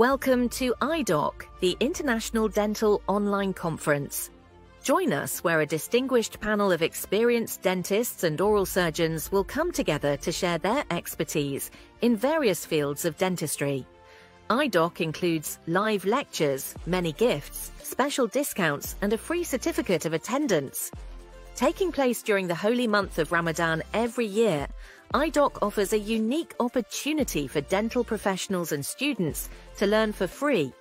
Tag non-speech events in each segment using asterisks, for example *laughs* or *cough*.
Welcome to IDOC, the International Dental Online Conference. Join us where a distinguished panel of experienced dentists and oral surgeons will come together to share their expertise in various fields of dentistry. IDOC includes live lectures, many gifts, special discounts, and a free certificate of attendance. Taking place during the holy month of Ramadan every year, iDoc offers a unique opportunity for dental professionals and students to learn for free,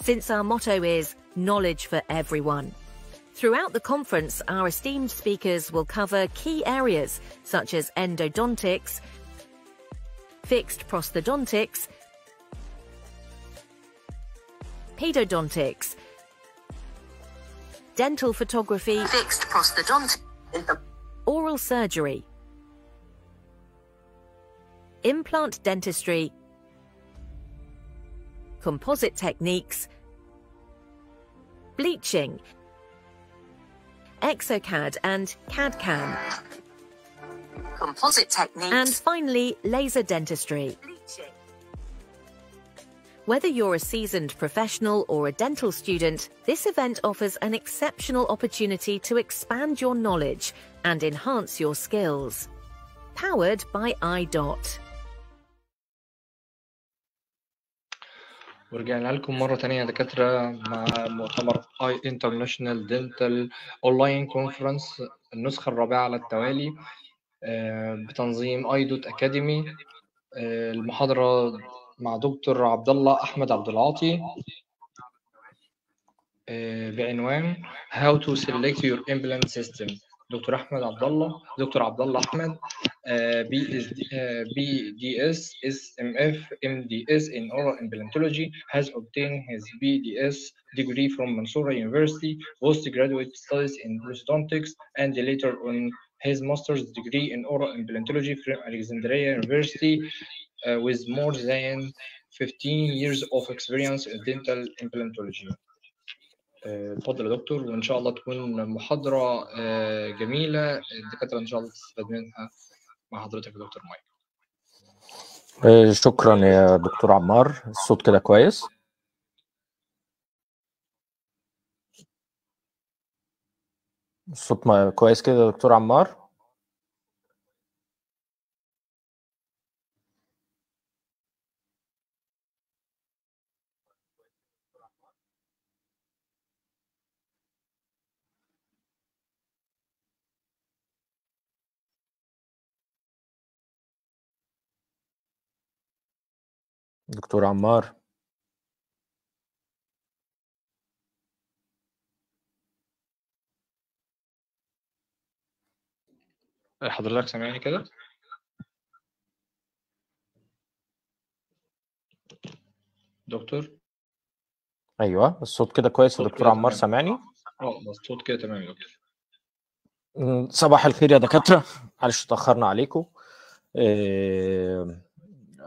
since our motto is knowledge for everyone. Throughout the conference, our esteemed speakers will cover key areas such as endodontics, fixed prosthodontics, pedodontics, dental photography, fixed prosthodontics, oral surgery, implant dentistry, composite techniques, bleaching, exocad and CAD-CAM, composite techniques, and finally laser dentistry. Whether you're a seasoned professional or a dental student, this event offers an exceptional opportunity to expand your knowledge and enhance your skills. Powered by iDot. ورجعنا لكم مرة تانية يا دكاترة مع مؤتمر اي انترناشونال دنتال اونلاين كونفرنس النسخة الرابعة على التوالي آه، بتنظيم اي دوت اكاديمي آه، المحاضرة مع دكتور عبد الله احمد عبد العاطي آه، بعنوان How to select your implant system Dr. Abdullah, عبد الله دكتور عبد الله احمد in oral implantology has obtained his BDS degree from Mansoura University postgraduate studies in prosthodontics and later on his master's degree in oral implantology from Alexandria University uh, with more than 15 years of experience in dental implantology. آه، اتفضل يا دكتور وان شاء الله تكون محاضره آه، جميله الدكاتره ان شاء الله تستفاد منها مع حضرتك يا دكتور مايك آه، شكرا يا دكتور عمار الصوت كده كويس الصوت كويس كده يا دكتور عمار دكتور عمار حضرتك سامعني كده؟ دكتور ايوه الصوت كده كويس دكتور عمار سامعني؟ آه،, اه الصوت كده تمام يا دكتور صباح الخير يا دكاترة *laughs* معلش اتأخرنا عليكم آه،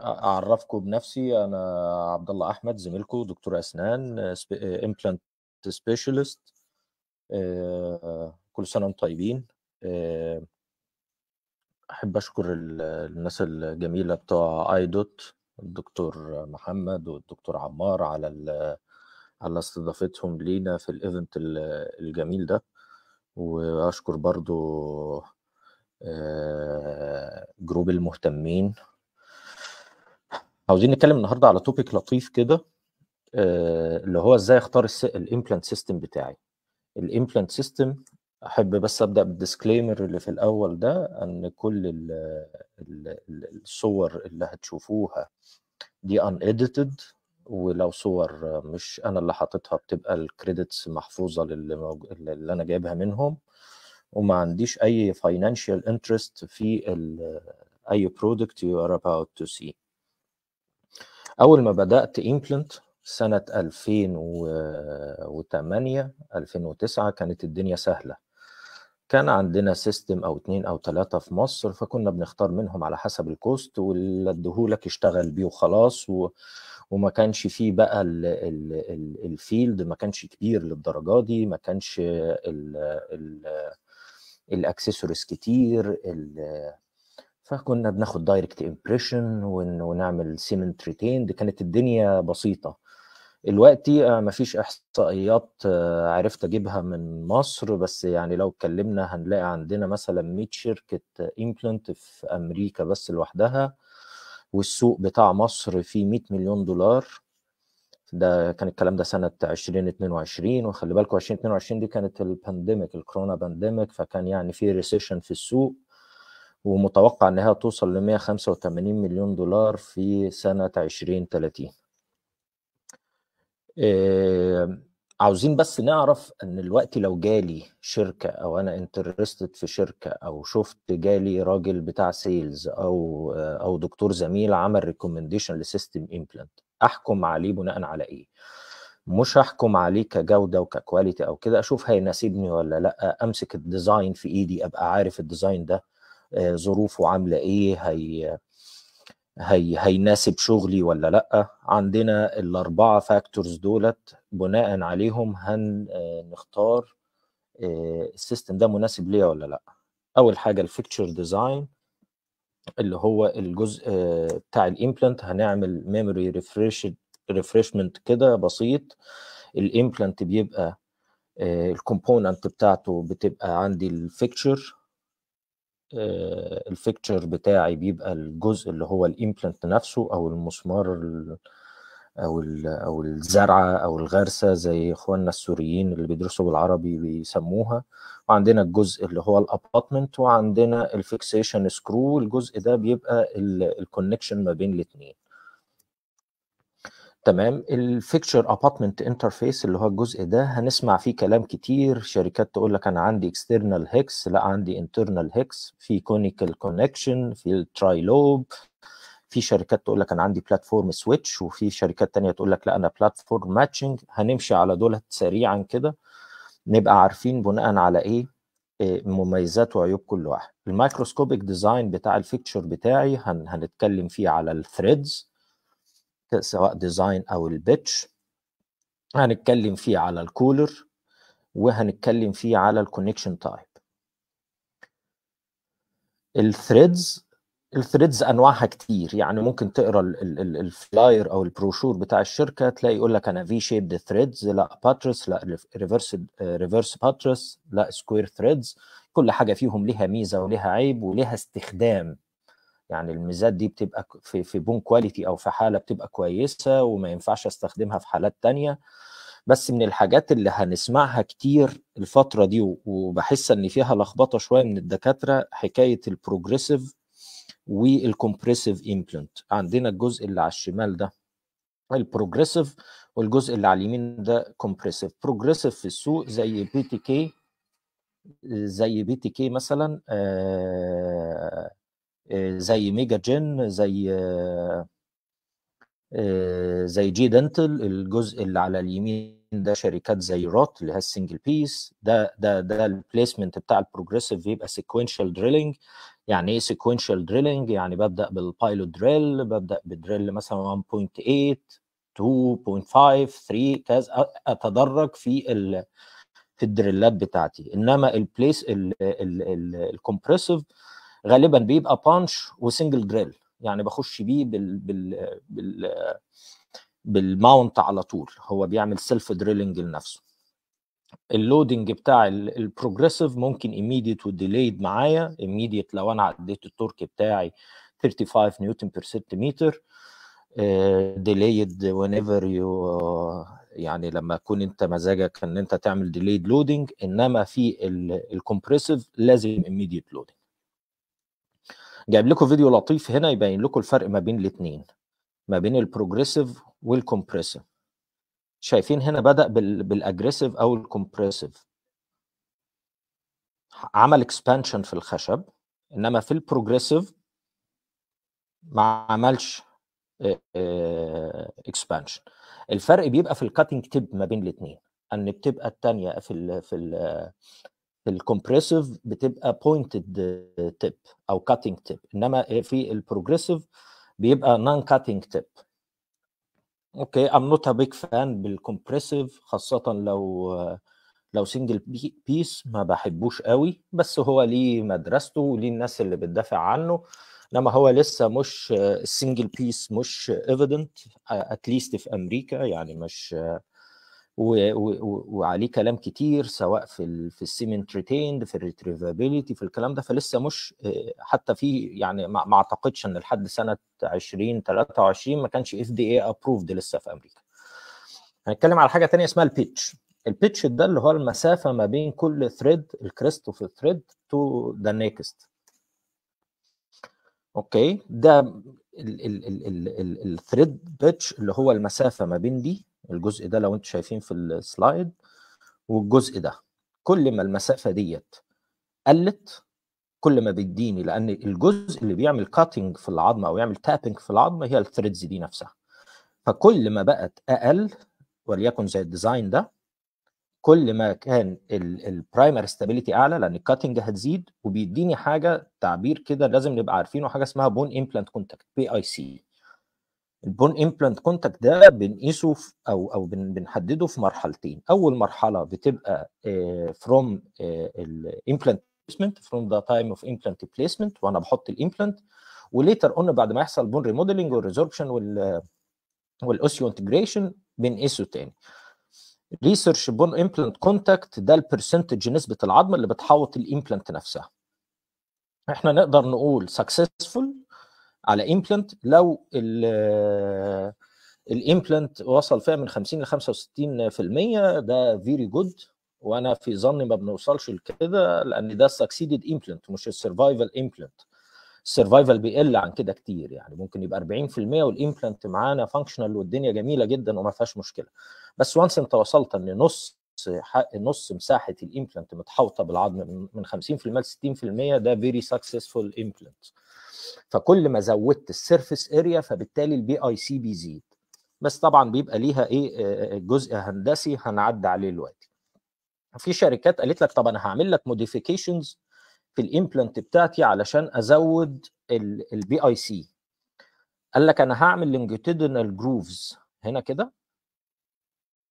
اعرفكم بنفسي انا عبد الله احمد زميلكم دكتور اسنان امبلانت سبيشالست آه، كل سنه وانتم طيبين آه، احب اشكر الناس الجميله بتوع دوت الدكتور محمد والدكتور عمار على على استضافتهم لينا في الايفنت الجميل ده واشكر برضو آه، جروب المهتمين عاوزين نتكلم النهارده على توبيك لطيف كده آه، اللي هو ازاي اختار الامبلانت سيستم بتاعي الامبلانت سيستم احب بس ابدا بالديسكليمر اللي في الاول ده ان كل الـ الـ الصور اللي هتشوفوها دي ان اديتد ولو صور مش انا اللي حاططها بتبقى الكريدتس محفوظه للي, موج... اللي انا جايبها منهم وما عنديش اي فاينانشال انترست في اي برودكت يو ار اباوت تو سي اول ما بدات امبلنت سنه 2008 2009 كانت الدنيا سهله كان عندنا سيستم او اتنين او تلاتة في مصر فكنا بنختار منهم على حسب الكوست واللي ادهولك اشتغل بيه وخلاص و... وما كانش فيه بقى ال ال ال الفيلد ما كانش كبير للدرجه دي ما كانش ال ال الاكسسوارز كتير ال فكنا بناخد دايركت امبريشن ونعمل سيمنت دي كانت الدنيا بسيطه دلوقتي آه، مفيش احصائيات آه، عرفت اجيبها من مصر بس يعني لو اتكلمنا هنلاقي عندنا مثلا 100 شركه امبلنت في امريكا بس لوحدها والسوق بتاع مصر فيه 100 مليون دولار ده كان الكلام ده سنه 2022 وخلي بالكم 2022 دي كانت البانديميك الكورونا بانديميك فكان يعني في ريسيشن في السوق ومتوقع انها توصل ل 185 مليون دولار في سنه 2030 آه عاوزين بس نعرف ان الوقت لو جالي شركه او انا انترستد في شركه او شفت جالي راجل بتاع سيلز او آه، او دكتور زميل عمل ريكومنديشن لسيستم امبلانت احكم عليه بناء على ايه مش هحكم عليه كجوده وككواليتي او كده اشوف هيناسبني ولا لا امسك الديزاين في ايدي ابقى عارف الديزاين ده آه، ظروفه عامله ايه هي هي هيناسب شغلي ولا لا عندنا الاربعه فاكتورز دولت بناء عليهم هنختار آه، آه، السيستم ده مناسب ليا ولا لا اول حاجه الفيكتشر ديزاين اللي هو الجزء بتاع الامبلانت هنعمل ميموري ريفريش ريفرشمنت كده بسيط الامبلانت بيبقى الكومبوننت بتاعته بتبقى عندي الفيكتشر آه، الفيكتشر بتاعي بيبقى الجزء اللي هو الامبلانت نفسه او المسمار او او الزرعه او الغرسه زي اخواننا السوريين اللي بيدرسوا بالعربي بيسموها وعندنا الجزء اللي هو الاباطمنت وعندنا الفيكسيشن سكرو الجزء ده بيبقى الكونكشن ما بين الاثنين تمام الفيكتشر ابارتمنت انترفيس اللي هو الجزء ده هنسمع فيه كلام كتير شركات تقول لك انا عندي اكسترنال هيكس لا عندي انترنال هيكس في كونيكال كونكشن في الترايلوب في شركات تقول لك انا عندي بلاتفورم سويتش وفي شركات تانية تقول لك لا انا بلاتفورم ماتشنج هنمشي على دولت سريعا كده نبقى عارفين بناء على ايه آه، مميزات وعيوب كل واحد المايكروسكوبيك ديزاين بتاع الفيكتشر بتاعي هنتكلم فيه على الثريدز سواء ديزاين او البيتش هنتكلم فيه على الكولر وهنتكلم فيه على الكونكشن تايب الثريدز الثريدز انواعها كتير يعني ممكن تقرا الفلاير او البروشور بتاع الشركه تلاقي يقول لك انا في شيبد ثريدز لا باترس لا ريفرس ريفرس باترس لا سكوير ثريدز كل حاجه فيهم ليها ميزه وليها عيب وليها استخدام يعني الميزات دي بتبقى في في بون كواليتي او في حاله بتبقى كويسه وما ينفعش استخدمها في حالات تانية بس من الحاجات اللي هنسمعها كتير الفتره دي وبحس ان فيها لخبطه شويه من الدكاتره حكايه البروجريسيف والكمبريسيف امبلنت عندنا الجزء اللي على الشمال ده البروجريسيف والجزء اللي على اليمين ده كومبريسيف بروجريسيف في السوق زي بي تي كي زي بي تي كي مثلا آه زي ميجا جن زي آه، زي جي دنتل الجزء اللي على اليمين ده شركات زي روت اللي هي السنجل بيس ده ده ده البليسمنت بتاع البروجريسيف بيبقى سيكونشال دريلينج يعني ايه سيكونشال دريلينج يعني ببدا بالبايلوت دريل ببدا بدريل مثلا 1.8 2.5 3 كذا اتدرج في ال في الدريلات بتاعتي انما البليس الكومبريسيف ال ال ال غالبا بيبقى بانش وسنجل دريل يعني بخش بيه بال بال بال بالماونت على طول هو بيعمل سيلف دريلنج لنفسه اللودنج بتاع البروجريسيف ممكن immediate وديليد معايا immediate لو انا عديت التورك بتاعي 35 نيوتن بير سنتيمتر ديليد whenever يو يعني لما تكون انت مزاجك ان انت تعمل ديليد لودنج انما في الكومبريسيف لازم immediate loading جايب لكم فيديو لطيف هنا يبين لكم الفرق ما بين الاثنين ما بين البروجريسيف والكمبريسيف شايفين هنا بدأ بالاجريسيف او الكمبريسيف عمل اكسبانشن في الخشب انما في البروجريسيف ما عملش اكسبانشن الفرق بيبقى في الكاتنج تيب ما بين الاثنين ان بتبقى الثانيه في الـ في الـ الكومبريسيف بتبقى بوينتد تيب او كاتنج تيب انما في البروجريسيف بيبقى نون كاتنج تيب اوكي ام نوت ا بيج فان بالكومبريسيف خاصه لو لو سنجل بيس ما بحبوش قوي بس هو ليه مدرسته وليه الناس اللي بتدافع عنه انما هو لسه مش السنجل بيس مش ايفيدنت اتليست في امريكا يعني مش وعليه كلام كتير سواء في الـ في السيمنت ريتيند في الريتريفابيليتي في الكلام ده فلسه مش حتى في يعني ما اعتقدش ان لحد سنه 20 23 ما كانش اف دي اي ابروفد لسه في امريكا. هنتكلم على حاجه ثانيه اسمها البيتش. البيتش ده اللي هو المسافه ما بين كل ثريد الكريست اوف الثريد تو ذا نيكست. اوكي ده الثريد بيتش اللي هو المسافه ما بين دي الجزء ده لو انتم شايفين في السلايد والجزء ده كل ما المسافه ديت قلت كل ما بيديني لان الجزء اللي بيعمل كاتنج في العظمه او يعمل تابنج في العظمه هي الثريدز دي نفسها فكل ما بقت اقل وليكن زي الديزاين ده كل ما كان البرايمر ستابيليتي اعلى لان الكاتنج هتزيد وبيديني حاجه تعبير كده لازم نبقى عارفينه حاجه اسمها بون امبلانت كونتاكت بي اي سي البون امبلانت كونتاكت ده بنقيسه او او بنحدده في مرحلتين اول مرحله بتبقى فروم الامبلانت بليسمنت فروم ذا تايم اوف امبلانت بليسمنت وانا بحط الامبلانت وليتر اون بعد ما يحصل بون ريموديلنج والريزوربشن وال والاوسيو انتجريشن بنقيسه تاني ريسيرش بون امبلانت كونتاكت ده البرسنتج نسبه العظمه اللي بتحوط الامبلانت نفسها احنا نقدر نقول سكسسفول على امبلانت لو الامبلانت وصل فيها من 50 ل 65% ده فيري جود وانا في ظني ما بنوصلش لكده لان ده السكسيدد امبلانت مش السرفايفل امبلانت السرفايفل بيقل عن كده كتير يعني ممكن يبقى 40% والامبلانت معانا فانكشنال والدنيا جميله جدا وما فيهاش مشكله بس وانس انت وصلت ان نص نص مساحه الامبلانت متحوطه بالعظم من 50% ل 60% ده فيري سكسسفول امبلانت فكل ما زودت السيرفيس اريا فبالتالي البي اي سي بيزيد بس طبعا بيبقى ليها ايه آه، آه، آه، جزء هندسي هنعدي عليه دلوقتي في شركات قالت لك طب انا هعمل لك موديفيكيشنز في الامبلانت بتاعتي علشان ازود البي اي سي قال لك انا هعمل لونجيتودينال جروفز هنا كده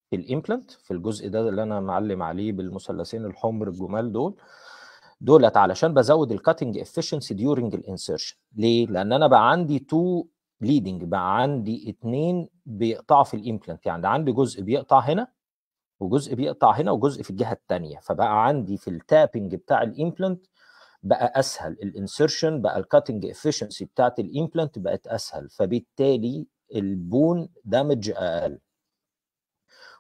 في الامبلانت في الجزء ده اللي انا معلم عليه بالمثلثين الحمر الجمال دول دولت علشان بزود الكاتنج افشنسي ديورنج الانسيرشن ليه؟ لان انا بقى عندي تو ليدنج بقى عندي اتنين بيقطعوا في الامبلانت يعني عندي جزء بيقطع هنا وجزء بيقطع هنا وجزء في الجهه الثانيه فبقى عندي في التابنج بتاع الامبلانت بقى اسهل الانسرشن بقى الكاتنج افشنسي بتاعت الامبلانت بقت اسهل فبالتالي البون دامج اقل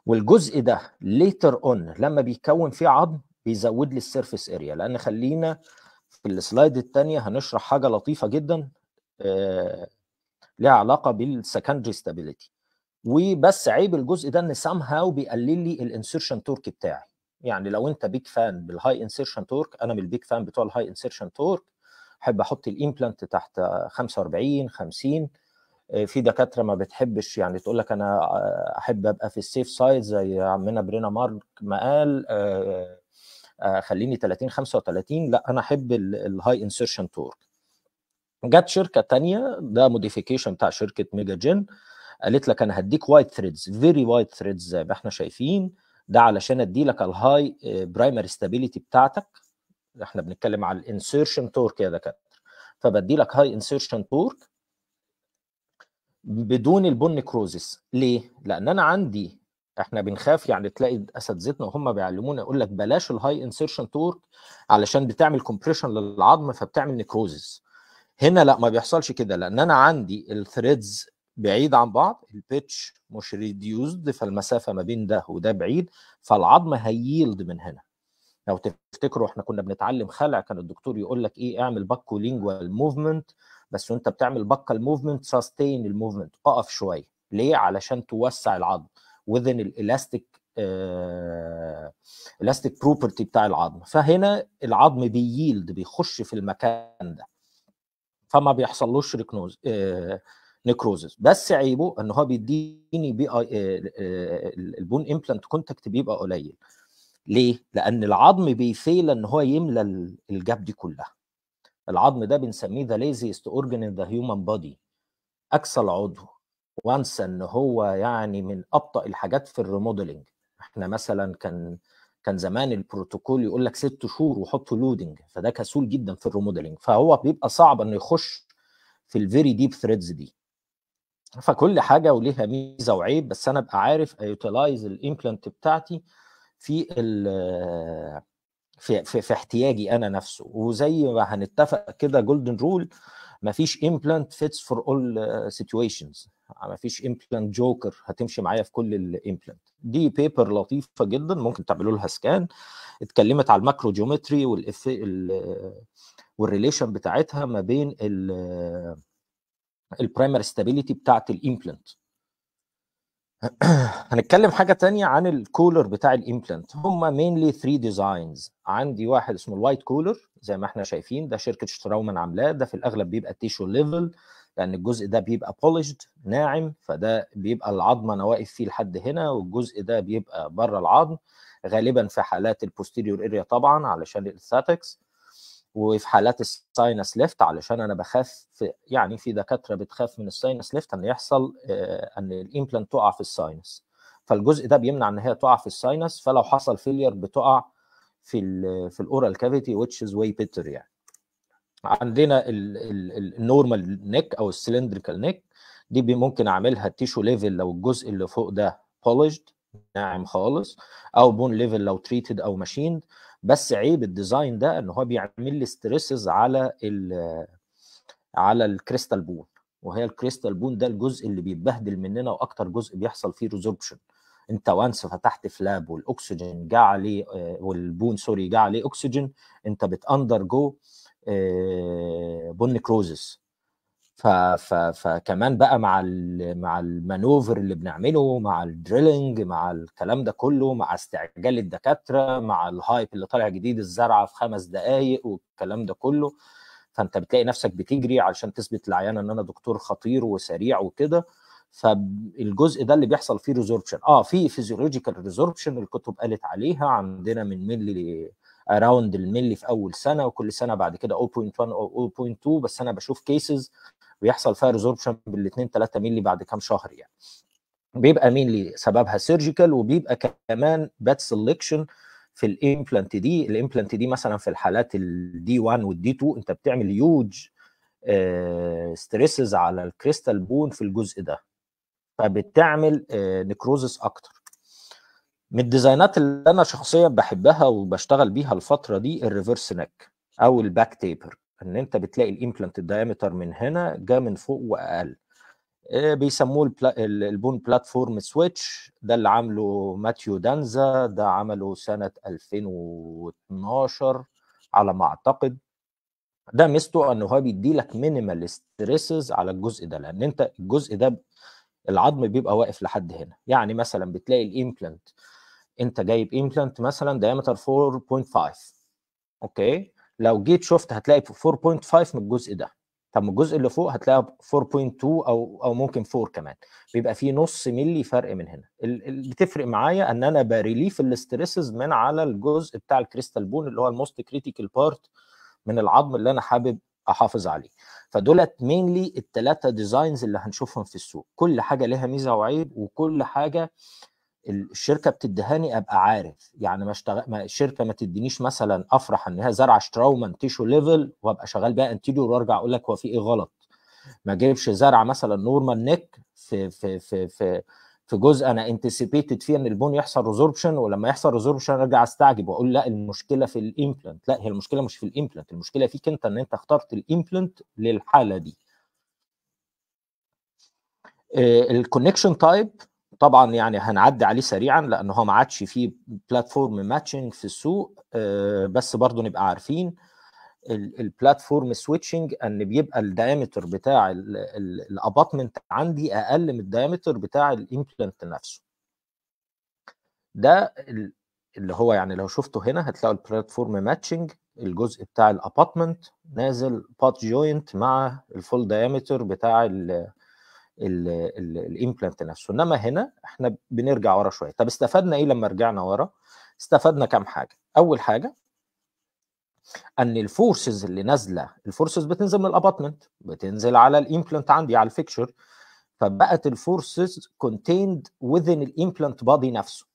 والجزء ده ليتر اون لما بيكون فيه عظم بيزود لي السيرفس اريا لان خلينا في السلايد الثانيه هنشرح حاجه لطيفه جدا آه، ليها علاقه بالسكندري ستابيليتي وبس عيب الجزء ده ان سام هاو بيقلل لي الانسيرشن تورك بتاعي يعني لو انت بيج فان بالهاي انسيرشن تورك انا من البيج فان بتوع الهاي انسيرشن تورك احب احط الامبلانت تحت 45 50 آه، في دكاتره ما بتحبش يعني تقول لك انا آه، احب ابقى في السيف سايد زي عمنا برينا مارك ما قال آه، خليني 30 35 لا انا احب الهاي انسرشن تورك جت شركه تانية ده موديفيكيشن بتاع شركه ميجا جن قالت لك انا هديك وايت ثريدز فيري وايت ثريدز زي ما احنا شايفين ده علشان ادي لك الهاي برايمري ستابيليتي بتاعتك احنا بنتكلم على الانسرشن تورك يا دكاتره فبدي لك هاي انسرشن تورك بدون البن كروزس ليه؟ لان انا عندي احنا بنخاف يعني تلاقي اساتذتنا وهم بيعلمونا يقول لك بلاش الهاي انسرشن تورك علشان بتعمل كومبريشن للعظم فبتعمل نيكروزز هنا لا ما بيحصلش كده لان انا عندي الثريدز بعيد عن بعض البيتش مش ريديوزد فالمسافه ما بين ده وده بعيد فالعظم هييلد من هنا لو تفتكروا احنا كنا بنتعلم خلع كان الدكتور يقول لك ايه اعمل باكو لينجوال موفمنت بس وانت بتعمل باكال الموفمنت ساستين الموفمنت اقف شويه ليه علشان توسع العظم within الالاستيك الاستيك بروبرتي بتاع العظم فهنا العظم بييلد بيخش في المكان ده فما بيحصلوش ريكنوز آه نيكروزز بس عيبه ان هو بيديني بي اي آه، آه، البون امبلانت كونتاكت بيبقى قليل ليه لان العظم بيفيل ان هو يملى الجاب دي كلها العظم ده بنسميه ذا ليزيست اورجن ان ذا هيومن بودي اكسل عضو وانسى ان هو يعني من ابطا الحاجات في الريموديلنج احنا مثلا كان كان زمان البروتوكول يقول لك ست شهور وحط لودنج فده كسول جدا في الريموديلنج فهو بيبقى صعب انه يخش في الفيري ديب ثريدز دي فكل حاجه وليها ميزه وعيب بس انا ابقى عارف ايوتلايز الامبلانت بتاعتي في ال في, في, في احتياجي انا نفسه وزي ما هنتفق كده جولدن رول مفيش امبلانت فيتس فور اول سيتويشنز ما فيش امبلانت جوكر هتمشي معايا في كل الامبلانت دي بيبر لطيفه جدا ممكن تعملوا لها سكان اتكلمت على الماكرو جيومتري والريليشن بتاعتها ما بين البرايمري ستابيليتي بتاعه الامبلانت هنتكلم حاجه تانية عن الكولر بتاع الامبلانت هم مينلي 3 ديزاينز عندي واحد اسمه الوايت كولر زي ما احنا شايفين ده شركه شتراومان عاملاه ده في الاغلب بيبقى تيشو ليفل لان الجزء ده بيبقى بولشد ناعم فده بيبقى العظم انا واقف فيه لحد هنا والجزء ده بيبقى بره العظم غالبا في حالات البوستيريور اريا طبعا علشان الاستاتكس وفي حالات الساينس ليفت علشان انا بخاف في يعني في دكاتره بتخاف من الساينس ليفت ان يحصل آه، ان الامبلانت تقع في الساينس فالجزء ده بيمنع ان هي تقع في الساينس فلو حصل فيلير بتقع في الـ في الاورال كافيتي ويتش از واي بيتر يعني عندنا النورمال نيك او السلندريكال نيك دي ممكن اعملها تيشو ليفل لو الجزء اللي فوق ده بولشد ناعم خالص او بون ليفل لو تريتد او ماشين بس عيب الديزاين ده ان هو بيعمل لي ستريسز على ال على الكريستال بون وهي الكريستال بون ده الجزء اللي بيتبهدل مننا واكتر جزء بيحصل فيه ريزوربشن انت وانس فتحت فلاب والاكسجين جه عليه آه، والبون سوري جه عليه اكسجين انت بتاندر جو آه، بون كروزس ف... ف... فكمان بقى مع مع المانوفر اللي بنعمله مع الدريلنج مع الكلام ده كله مع استعجال الدكاتره مع الهايب اللي طالع جديد الزرعه في خمس دقائق والكلام ده كله فانت بتلاقي نفسك بتجري علشان تثبت للعيانه ان انا دكتور خطير وسريع وكده فالجزء ده اللي بيحصل فيه ريزوربشن اه في فيزيولوجيكال ريزوربشن الكتب قالت عليها عندنا من ملي اراوند الملي في اول سنه وكل سنه بعد كده 0.1 او 0.2 بس انا بشوف كيسز بيحصل فيها ريزوربشن بال 2 3 ملي بعد كام شهر يعني بيبقى مين اللي سببها سيرجيكال وبيبقى كمان بات سلكشن في الامبلانت دي الامبلانت دي مثلا في الحالات الدي 1 والدي 2 انت بتعمل هيوج آه، ستريسز على الكريستال بون في الجزء ده فبتعمل نكروزس آه، اكتر من الديزاينات اللي انا شخصيا بحبها وبشتغل بيها الفتره دي الريفرس نك او الباك تيبر ان انت بتلاقي الامبلانت الدايمتر من هنا جا من فوق واقل آه، بيسموه البون بلاتفورم سويتش ده اللي عامله ماتيو دانزا ده عمله سنه 2012 على ما اعتقد ده ميزته ان هو بيدي لك مينيمال ستريسز على الجزء ده لان انت الجزء ده العظم بيبقى واقف لحد هنا يعني مثلا بتلاقي الامبلانت انت جايب امبلانت مثلا دايمتر 4.5 اوكي لو جيت شفت هتلاقي 4.5 من الجزء ده طب من الجزء اللي فوق هتلاقي 4.2 او او ممكن 4 كمان بيبقى في نص ملي فرق من هنا اللي بتفرق معايا ان انا بريليف الاستريسز من على الجزء بتاع الكريستال بون اللي هو الموست كريتيكال بارت من العظم اللي انا حابب احافظ عليه فدولت مينلي الثلاثه ديزاينز اللي هنشوفهم في السوق كل حاجه لها ميزه وعيب وكل حاجه الشركه بتدهاني ابقى عارف يعني ما اشتغل ما الشركه ما تدينيش مثلا افرح ان هي زرع شتراومان تيشو ليفل وابقى شغال بقى انتيريور وارجع اقول لك هو في ايه غلط ما جايبش زرعه مثلا نورمال نيك في في في في في جزء انا انتسيبيتد فيه ان البون يحصل ريزوربشن ولما يحصل ريزوربشن ارجع استعجب واقول لا المشكله في الامبلانت لا هي المشكله مش في الامبلانت المشكله فيك انت ان انت اخترت الامبلانت للحاله دي آه، الكونكشن تايب طبعا يعني هنعدي عليه سريعا لان هو ما عادش فيه بلاتفورم ماتشنج في السوق آه، بس برضه نبقى عارفين البلاتفورم سويتشنج ان بيبقى الدايمتر بتاع الاباطمنت عندي اقل من الدايمتر بتاع الامبلانت نفسه ده اللي هو يعني لو شفته هنا هتلاقوا البلاتفورم ماتشنج الجزء بتاع الاباطمنت نازل بات جوينت مع الفول دايمتر بتاع ال الامبلانت نفسه انما هنا احنا بنرجع ورا شويه طب استفدنا ايه لما رجعنا ورا استفدنا كام حاجه اول حاجه ان الفورسز اللي نازله الفورسز بتنزل من الاباتمنت بتنزل على الامبلانت عندي على الفيكشر فبقت الفورسز كونتيند وذن الامبلانت بادي نفسه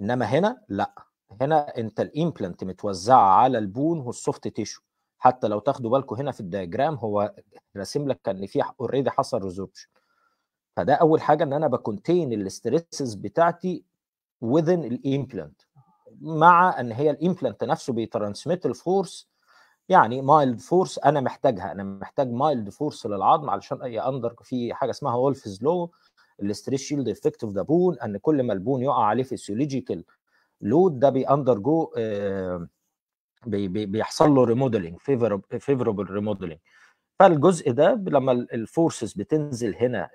انما هنا لا هنا انت الامبلانت متوزعه على البون والسوفت تيشو حتى لو تاخدوا بالكم هنا في الدياجرام هو راسم لك ان في اوريدي حصل ريزوربشن فده اول حاجه ان انا بكونتين الاستريسز بتاعتي within الامبلانت مع ان هي الامبلانت نفسه بيترانسميت الفورس يعني مايلد فورس انا محتاجها انا محتاج مايلد فورس للعظم علشان اندر في حاجه اسمها وولفز لو الاستريس شيلد افكت اوف ذا بون ان كل ما البون يقع عليه فيسيولوجيكال لود ده اندر جو آه بي بي بيحصل له ريموديلنج فيفربل ريموديلنج فالجزء ده لما الفورسز بتنزل هنا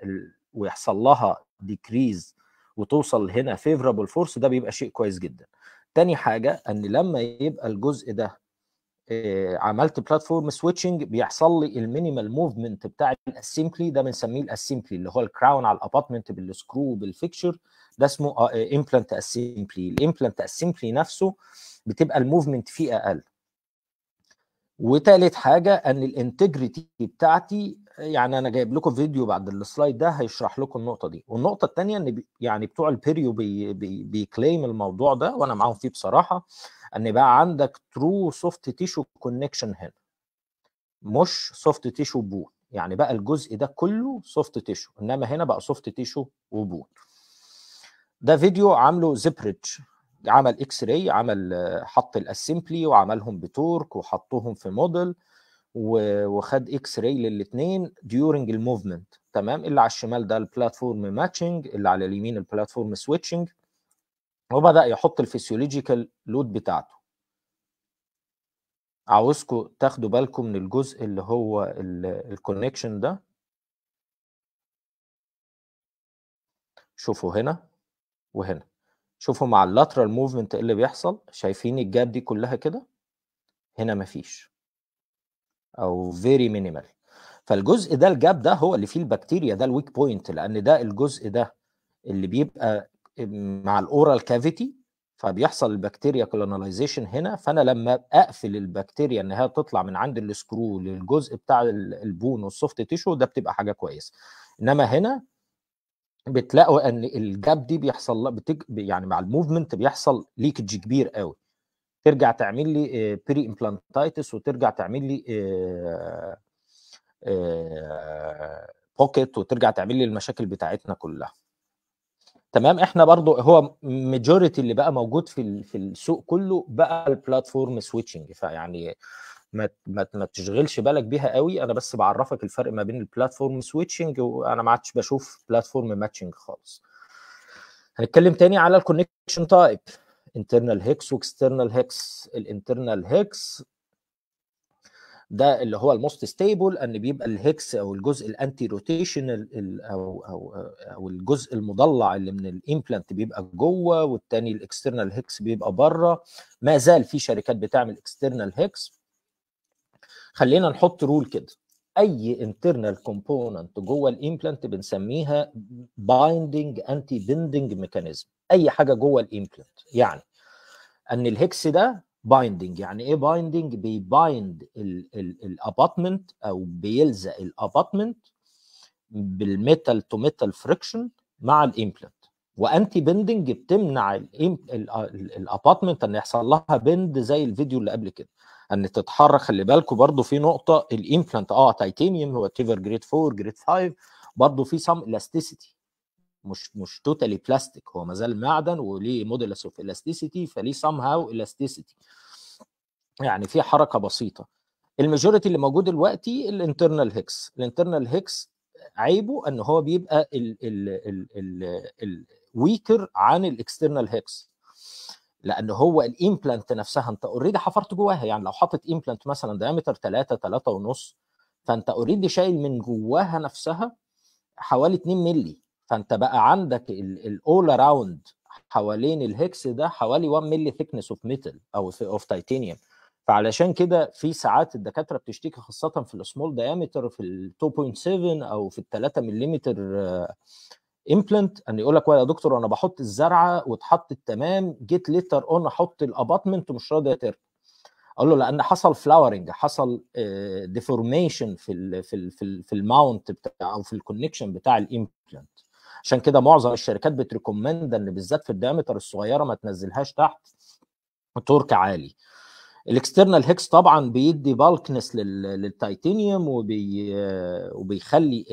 ويحصل لها ديكريز وتوصل هنا فيفربل فورس ده بيبقى شيء كويس جدا تاني حاجه ان لما يبقى الجزء ده آه، عملت بلاتفورم سويتشنج بيحصل لي المينيمال موفمنت بتاع الاسيمبلي ده بنسميه الاسيمبلي اللي هو الكراون على الابارتمنت بالسكرو بالفيكشر ده اسمه امبلانت اسمبلي الامبلانت اسمبلي نفسه بتبقى الموفمنت فيه اقل وتالت حاجه ان الانتجريتي بتاعتي يعني انا جايب لكم فيديو بعد السلايد ده هيشرح لكم النقطه دي والنقطه الثانيه ان يعني بتوع البيريو بي بي بيكليم الموضوع ده وانا معاهم فيه بصراحه ان بقى عندك ترو سوفت تيشو كونكشن هنا مش سوفت تيشو بون يعني بقى الجزء ده كله سوفت تيشو انما هنا بقى سوفت تيشو وبون ده فيديو عامله زبريدج عمل اكس راي عمل آه، حط الاسمبلي وعملهم بتورك وحطهم في موديل وخد اكس راي للاثنين ديورنج الموفمنت تمام اللي على الشمال ده البلاتفورم ماتشنج اللي على اليمين البلاتفورم سويتشنج وبدا يحط الفسيولوجيكال لود بتاعته عاوزكم تاخدوا بالكم من الجزء اللي هو الكونكشن ده شوفوا هنا وهنا شوفوا مع اللاترال موفمنت ايه اللي بيحصل شايفين الجاب دي كلها كده هنا مفيش او فيري مينيمال فالجزء ده الجاب ده هو اللي فيه البكتيريا ده الويك بوينت لان ده الجزء ده اللي بيبقى مع الاورال كافيتي فبيحصل البكتيريا كولونايزيشن هنا فانا لما اقفل البكتيريا ان هي تطلع من عند السكرو للجزء بتاع البون والسوفت تيشو ده بتبقى حاجه كويسه انما هنا بتلاقوا ان الجاب دي بيحصل بتج... يعني مع الموفمنت بيحصل ليكج كبير قوي ترجع تعمل لي بري آه، امبلانتايتس وترجع تعمل لي بوكيت آه، آه، وترجع تعمل لي المشاكل بتاعتنا كلها تمام احنا برضو هو ميجوريتي اللي بقى موجود في في السوق كله بقى البلاتفورم سويتشنج فيعني ما ما ما تشغلش بالك بيها قوي انا بس بعرفك الفرق ما بين البلاتفورم سويتشنج وانا ما عادش بشوف بلاتفورم ماتشنج خالص هنتكلم تاني على الكونكشن تايب انترنال هيكس واكسترنال هيكس الانترنال هيكس ده اللي هو الموست ستيبل ان بيبقى الهيكس او الجزء الانتي روتيشنال او او او الجزء المضلع اللي من الامبلانت بيبقى جوه والتاني الاكسترنال هيكس بيبقى بره ما زال في شركات بتعمل اكسترنال هيكس خلينا نحط رول كده اي انترنال كومبوننت جوه الامبلانت بنسميها بايندنج انتي بيندنج ميكانيزم اي حاجه جوه الامبلانت يعني ان الهكس ده بايندنج يعني ايه بايندنج بيبايند الاباتمنت او بيلزق الاباتمنت بالميتال تو ميتال فريكشن مع الامبلانت وانتي بيندنج بتمنع الاباتمنت ان يحصل لها بند زي الفيديو اللي قبل كده ان تتحرك خلي بالكم برضو في نقطه الامبلانت اه تيتانيوم وات ايفر جريد 4 جريد 5 برضو في سم الاستيسيتي مش مش توتالي بلاستيك هو مازال معدن وليه موديلس اوف الاستيسيتي فليه سم هاو الاستيسيتي يعني في حركه بسيطه الماجوريتي اللي موجود دلوقتي الانترنال هيكس الانترنال هيكس عيبه ان هو بيبقى ال ال ال, ال ويكر عن الاكسترنال هيكس لانه هو الامبلانت نفسها انت اوريدي حفرت جواها يعني لو حاطط امبلانت مثلا دايمتر 3 3 ونص فانت اوريدي شايل من جواها نفسها حوالي 2 مللي فانت بقى عندك الاول اراوند حوالين الهكس ده حوالي 1 مللي ثيكنس اوف ميتال او اوف تيتانيوم فعلشان كده في ساعات الدكاتره بتشتكي خاصه في السمول دايمتر في ال 2.7 او في ال 3 ملم امبلنت ان يقول لك يا دكتور انا بحط الزرعه واتحطت تمام جيت ليتر اون احط الابطمنت ومش راضيه تركب اقول له لان حصل فلاورنج حصل ديفورميشن آه، في الـ في الـ في, في الماونت بتاع او في الكونكشن بتاع الامبلنت عشان كده معظم الشركات بتريكومند ان بالذات في الدايمتر الصغيره ما تنزلهاش تحت تورك عالي الاكسترنال هيكس طبعا بيدي بالكنس للتيتانيوم وبي وبيخلي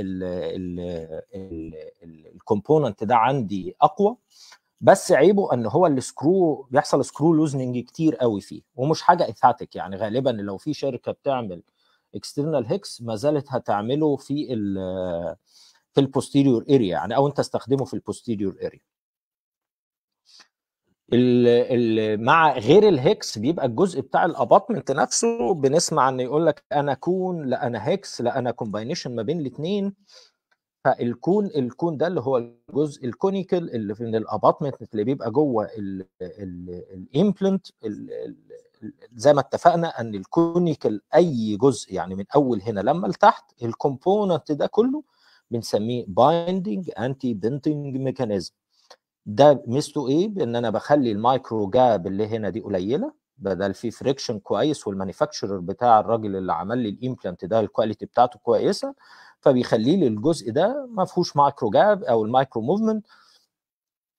الكومبوننت ده عندي اقوى بس عيبه ان هو السكرو بيحصل سكرو لوزننج كتير قوي فيه ومش حاجه اثاتيك يعني غالبا لو في شركه بتعمل اكسترنال هيكس ما زالت هتعمله في في البوستيريور اريا يعني او انت استخدمه في البوستيريور اريا ال ال مع غير الهكس بيبقى الجزء بتاع الاباطمنت نفسه بنسمع ان يقول لك انا كون لا انا هيكس لا انا كومباينيشن ما بين الاثنين فالكون الكون ده اللي هو الجزء الكونيكال اللي من الاباطمنت اللي بيبقى جوه الامبلنت زي ما اتفقنا ان الكونيكال اي جزء يعني من اول هنا لما لتحت الكومبوننت ده كله بنسميه بايندنج انتي بنتنج ميكانيزم ده ميزته ايه بان انا بخلي المايكرو جاب اللي هنا دي قليله بدل في فريكشن كويس والمانيفاكتشرر بتاع الراجل اللي عمل لي الامبلانت ده الكواليتي بتاعته كويسه فبيخلي لي الجزء ده ما فيهوش مايكرو جاب او المايكرو موفمنت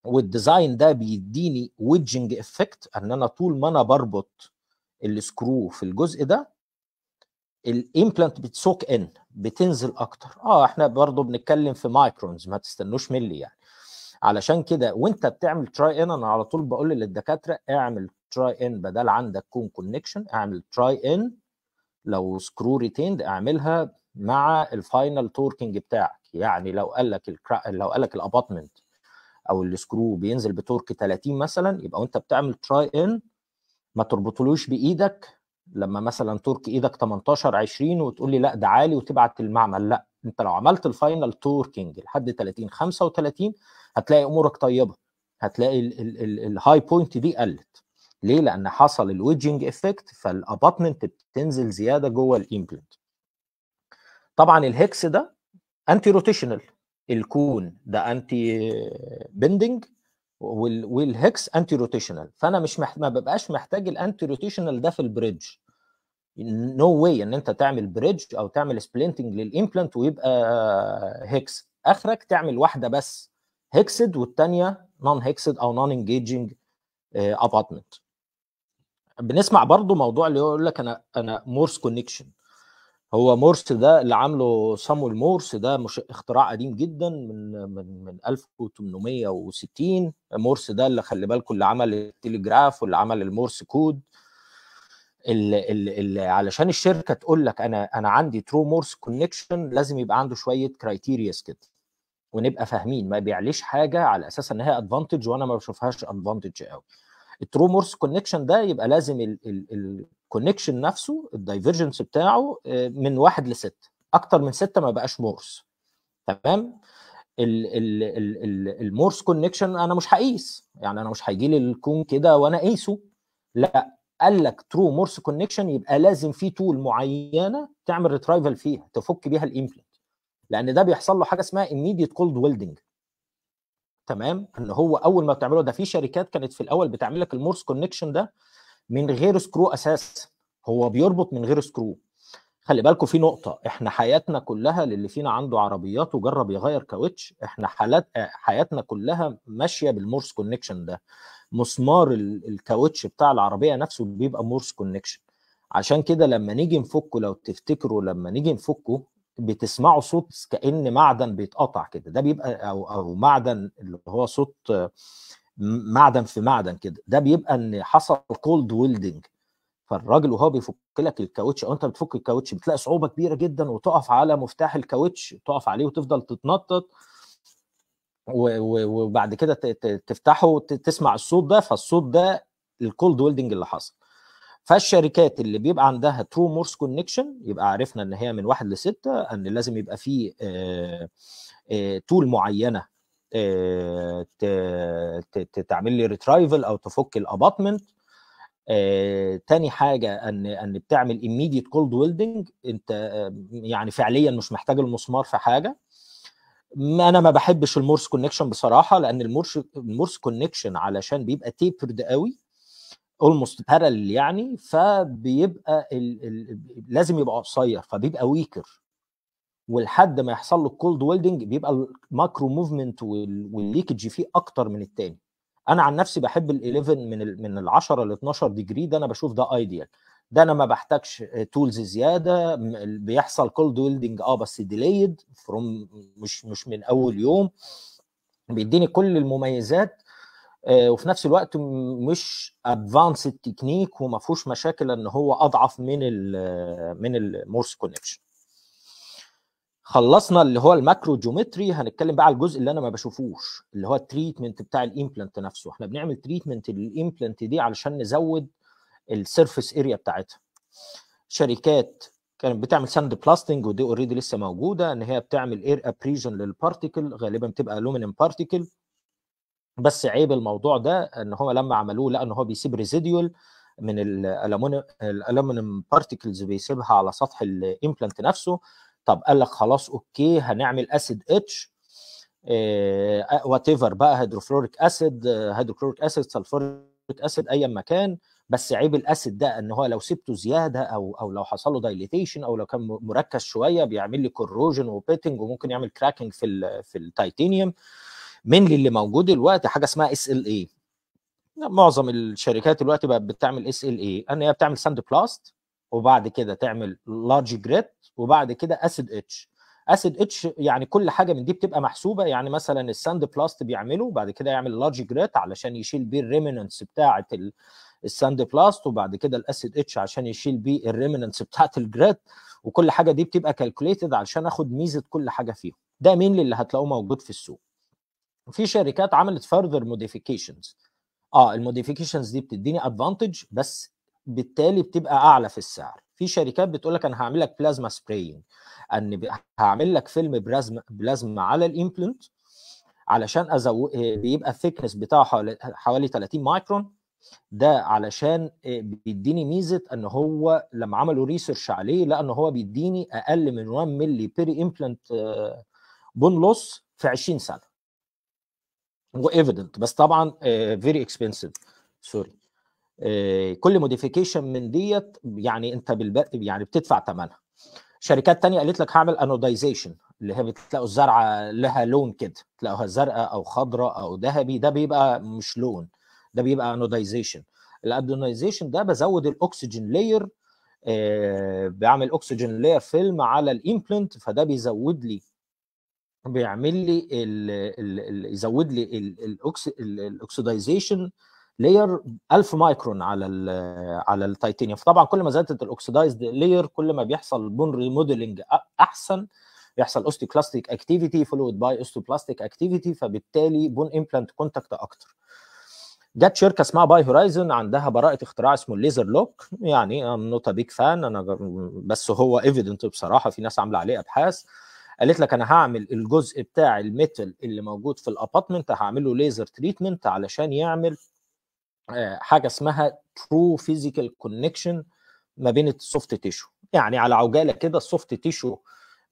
والديزاين ده بيديني ويدجنج افكت ان انا طول ما انا بربط السكرو في الجزء ده الامبلانت بتسوك ان بتنزل اكتر اه احنا برضو بنتكلم في مايكرونز ما تستنوش ملي يعني علشان كده وانت بتعمل تراي ان انا على طول بقول للدكاتره اعمل تراي ان بدل عندك كون كونكشن اعمل تراي ان لو سكرو ريتيند اعملها مع الفاينل توركينج بتاعك يعني لو قال لك الكرا... لو قال لك الاباتمنت او السكرو بينزل بتورك 30 مثلا يبقى وانت بتعمل تراي ان ما تربطلوش بايدك لما مثلا تورك ايدك 18 20 وتقول لي لا ده عالي وتبعت المعمل لا انت لو عملت الفاينل توركينج لحد 30 35 هتلاقي امورك طيبه هتلاقي الهاي بوينت دي قلت ليه لان حصل الويدجنج افكت فالاباتمنت بتنزل زياده جوه الامبلنت طبعا الهكس ده انتي روتيشنال الكون ده انتي بندنج والهكس انتي روتيشنال فانا مش محت... ما ببقاش محتاج الانتي روتيشنال ده في البريدج نو no واي ان انت تعمل بريدج او تعمل سبلنتنج للامبلانت ويبقى هكس اخرك تعمل واحده بس هيكسد والثانيه نون هيكسد او نون انجيجنج ابارتمنت بنسمع برضو موضوع اللي يقول لك انا انا مورس كونكشن هو مورس ده اللي عامله صامويل مورس ده مش اختراع قديم جدا من من من 1860 مورس ده اللي خلي بالكم اللي عمل التليجراف واللي عمل المورس كود اللي, اللي علشان الشركه تقول لك انا انا عندي ترو مورس كونكشن لازم يبقى عنده شويه كرايتيرياس كده ونبقى فاهمين ما بيعليش حاجه على اساس ان هي ادفانتج وانا ما بشوفهاش ادفانتج قوي الترو مورس كونكشن ده يبقى لازم الكونكشن نفسه الدايفرجنس بتاعه آه، من واحد لست اكتر من ستة ما بقاش مورس تمام المورس كونكشن انا مش هقيس يعني انا مش هيجي لي الكون كده وانا قيسه لا قال لك ترو مورس كونكشن يبقى لازم في تول معينه تعمل ريترايفل فيها تفك بيها الامبلنت لان ده بيحصل له حاجه اسمها immediate cold welding تمام ان هو اول ما بتعمله ده في شركات كانت في الاول بتعمل لك المورس كونكشن ده من غير سكرو اساس هو بيربط من غير سكرو خلي بالكم في نقطة احنا حياتنا كلها للي فينا عنده عربيات وجرب يغير كاوتش احنا حالات آه، حياتنا كلها ماشية بالمورس كونكشن ده مسمار الكاوتش بتاع العربية نفسه بيبقى مورس كونكشن عشان كده لما نيجي نفكه لو تفتكروا لما نيجي نفكه بتسمعوا صوت كان معدن بيتقطع كده ده بيبقى او او معدن اللي هو صوت معدن في معدن كده ده بيبقى ان حصل كولد ويلدنج فالراجل وهو بيفك لك الكاوتش او انت بتفك الكاوتش بتلاقي صعوبه كبيره جدا وتقف على مفتاح الكاوتش تقف عليه وتفضل تتنطط وبعد كده تفتحه وتسمع الصوت ده فالصوت ده الكولد ويلدنج اللي حصل فالشركات اللي بيبقى عندها ترو مورس كونكشن يبقى عرفنا ان هي من واحد لستة ان لازم يبقى في تول آه، آه، معينه آه، تعمل لي ريترايفل او تفك الاباطمنت آه، تاني حاجه ان ان بتعمل immediate كولد ويلدنج انت آه، يعني فعليا مش محتاج المسمار في حاجه ما انا ما بحبش المورس كونكشن بصراحه لان المورس المورس كونكشن علشان بيبقى تيبرد قوي اولموست بارل يعني فبيبقى الـ الـ لازم يبقى قصير فبيبقى ويكر ولحد ما يحصل له الكولد ويلدنج بيبقى الماكرو موفمنت والليكج فيه اكتر من الثاني انا عن نفسي بحب ال11 من الـ من ال10 ل 12 ديجري ده انا بشوف ده ايديال ده انا ما بحتاجش تولز زياده بيحصل كولد ويلدنج اه بس ديليد فروم مش مش من اول يوم بيديني كل المميزات آه، وفي نفس الوقت مش ادفانس التكنيك وما فيهوش مشاكل ان هو اضعف من الـ من المورس كونكشن خلصنا اللي هو الماكرو جيومتري هنتكلم بقى على الجزء اللي انا ما بشوفوش اللي هو التريتمنت بتاع الامبلانت نفسه احنا بنعمل تريتمنت للامبلانت دي علشان نزود السيرفس اريا بتاعتها شركات كانت بتعمل ساند بلاستنج ودي اوريدي لسه موجوده ان هي بتعمل اير ابريجن للبارتيكل غالبا بتبقى الومنيوم بارتيكل بس عيب الموضوع ده ان هو لما عملوه لقى ان هو بيسيب ريزيديول من الالومنيوم بارتيكلز بيسيبها على سطح الامبلانت نفسه طب قال لك خلاص اوكي هنعمل اسيد اتش وات ايفر بقى هيدروفلوريك اسيد هيدروكلوريك اسيد سلفوريك اسيد ايا ما كان بس عيب الاسيد ده ان هو لو سبته زياده او او لو حصل له دايليتيشن او لو كان مركز شويه بيعمل لي كوروجن وبيتنج وممكن يعمل كراكنج في الـ في التيتانيوم من اللي موجود دلوقتي حاجه اسمها اس ال اي معظم الشركات دلوقتي بقت بتعمل اس ال اي ان هي بتعمل ساند بلاست وبعد كده تعمل لارج جريت وبعد كده اسيد اتش اسيد اتش يعني كل حاجه من دي بتبقى محسوبه يعني مثلا الساند بلاست بيعمله بعد كده يعمل لارج جريت علشان يشيل بيه الريمننس بتاعه الساند بلاست وبعد كده الاسيد اتش عشان يشيل بيه الريمننس بتاعه الجريت وكل حاجه دي بتبقى كالكوليتد علشان اخد ميزه كل حاجه فيهم ده مين اللي هتلاقوه موجود في السوق في شركات عملت فرذر موديفيكيشنز اه الموديفيكيشنز دي بتديني ادفانتج بس بالتالي بتبقى اعلى في السعر في شركات بتقول لك انا هعمل لك بلازما سبراينج ان هعمل لك فيلم بلازما بلازما على الامبلنت علشان ازود آه، بيبقى الثيكنس بتاعه حوالي 30 مايكرون ده علشان آه، بيديني ميزه ان هو لما عملوا ريسيرش عليه لان هو بيديني اقل من 1 ملي بيري امبلنت بون لوس في 20 سنه وايفيدنت بس طبعا فيري اكسبنسيف سوري كل موديفيكيشن من ديت يعني انت بالب... يعني بتدفع ثمنها شركات تانية قالت لك هعمل انودايزيشن اللي هي بتلاقوا الزرعه لها لون كده تلاقوها زرقاء او خضراء او ذهبي ده بيبقى مش لون ده بيبقى انودايزيشن الادونايزيشن ده بزود الاكسجين آه، لاير بعمل اكسجين لاير فيلم على الامبلنت فده بيزود لي بيعمل لي يزود لي الاكسدايزيشن لاير 1000 مايكرون على على التيتانيوم فطبعا كل ما زادت الاكسدايزد لاير كل ما بيحصل بون ريموديلنج احسن يحصل اوستيوكلاستيك اكتيفيتي فولود باي اوستيوبلاستيك اكتيفيتي فبالتالي بون امبلانت كونتاكت اكتر جت شركه اسمها باي هورايزن عندها براءه اختراع اسمه الليزر لوك يعني ام نوت بيج فان انا بس هو ايفيدنت بصراحه في ناس عامله عليه ابحاث قالت لك انا هعمل الجزء بتاع الميتال اللي موجود في الابارتمنت هعمله ليزر تريتمنت علشان يعمل آه، حاجه اسمها ترو فيزيكال كونكشن ما بين السوفت تيشو يعني على عجاله كده السوفت تيشو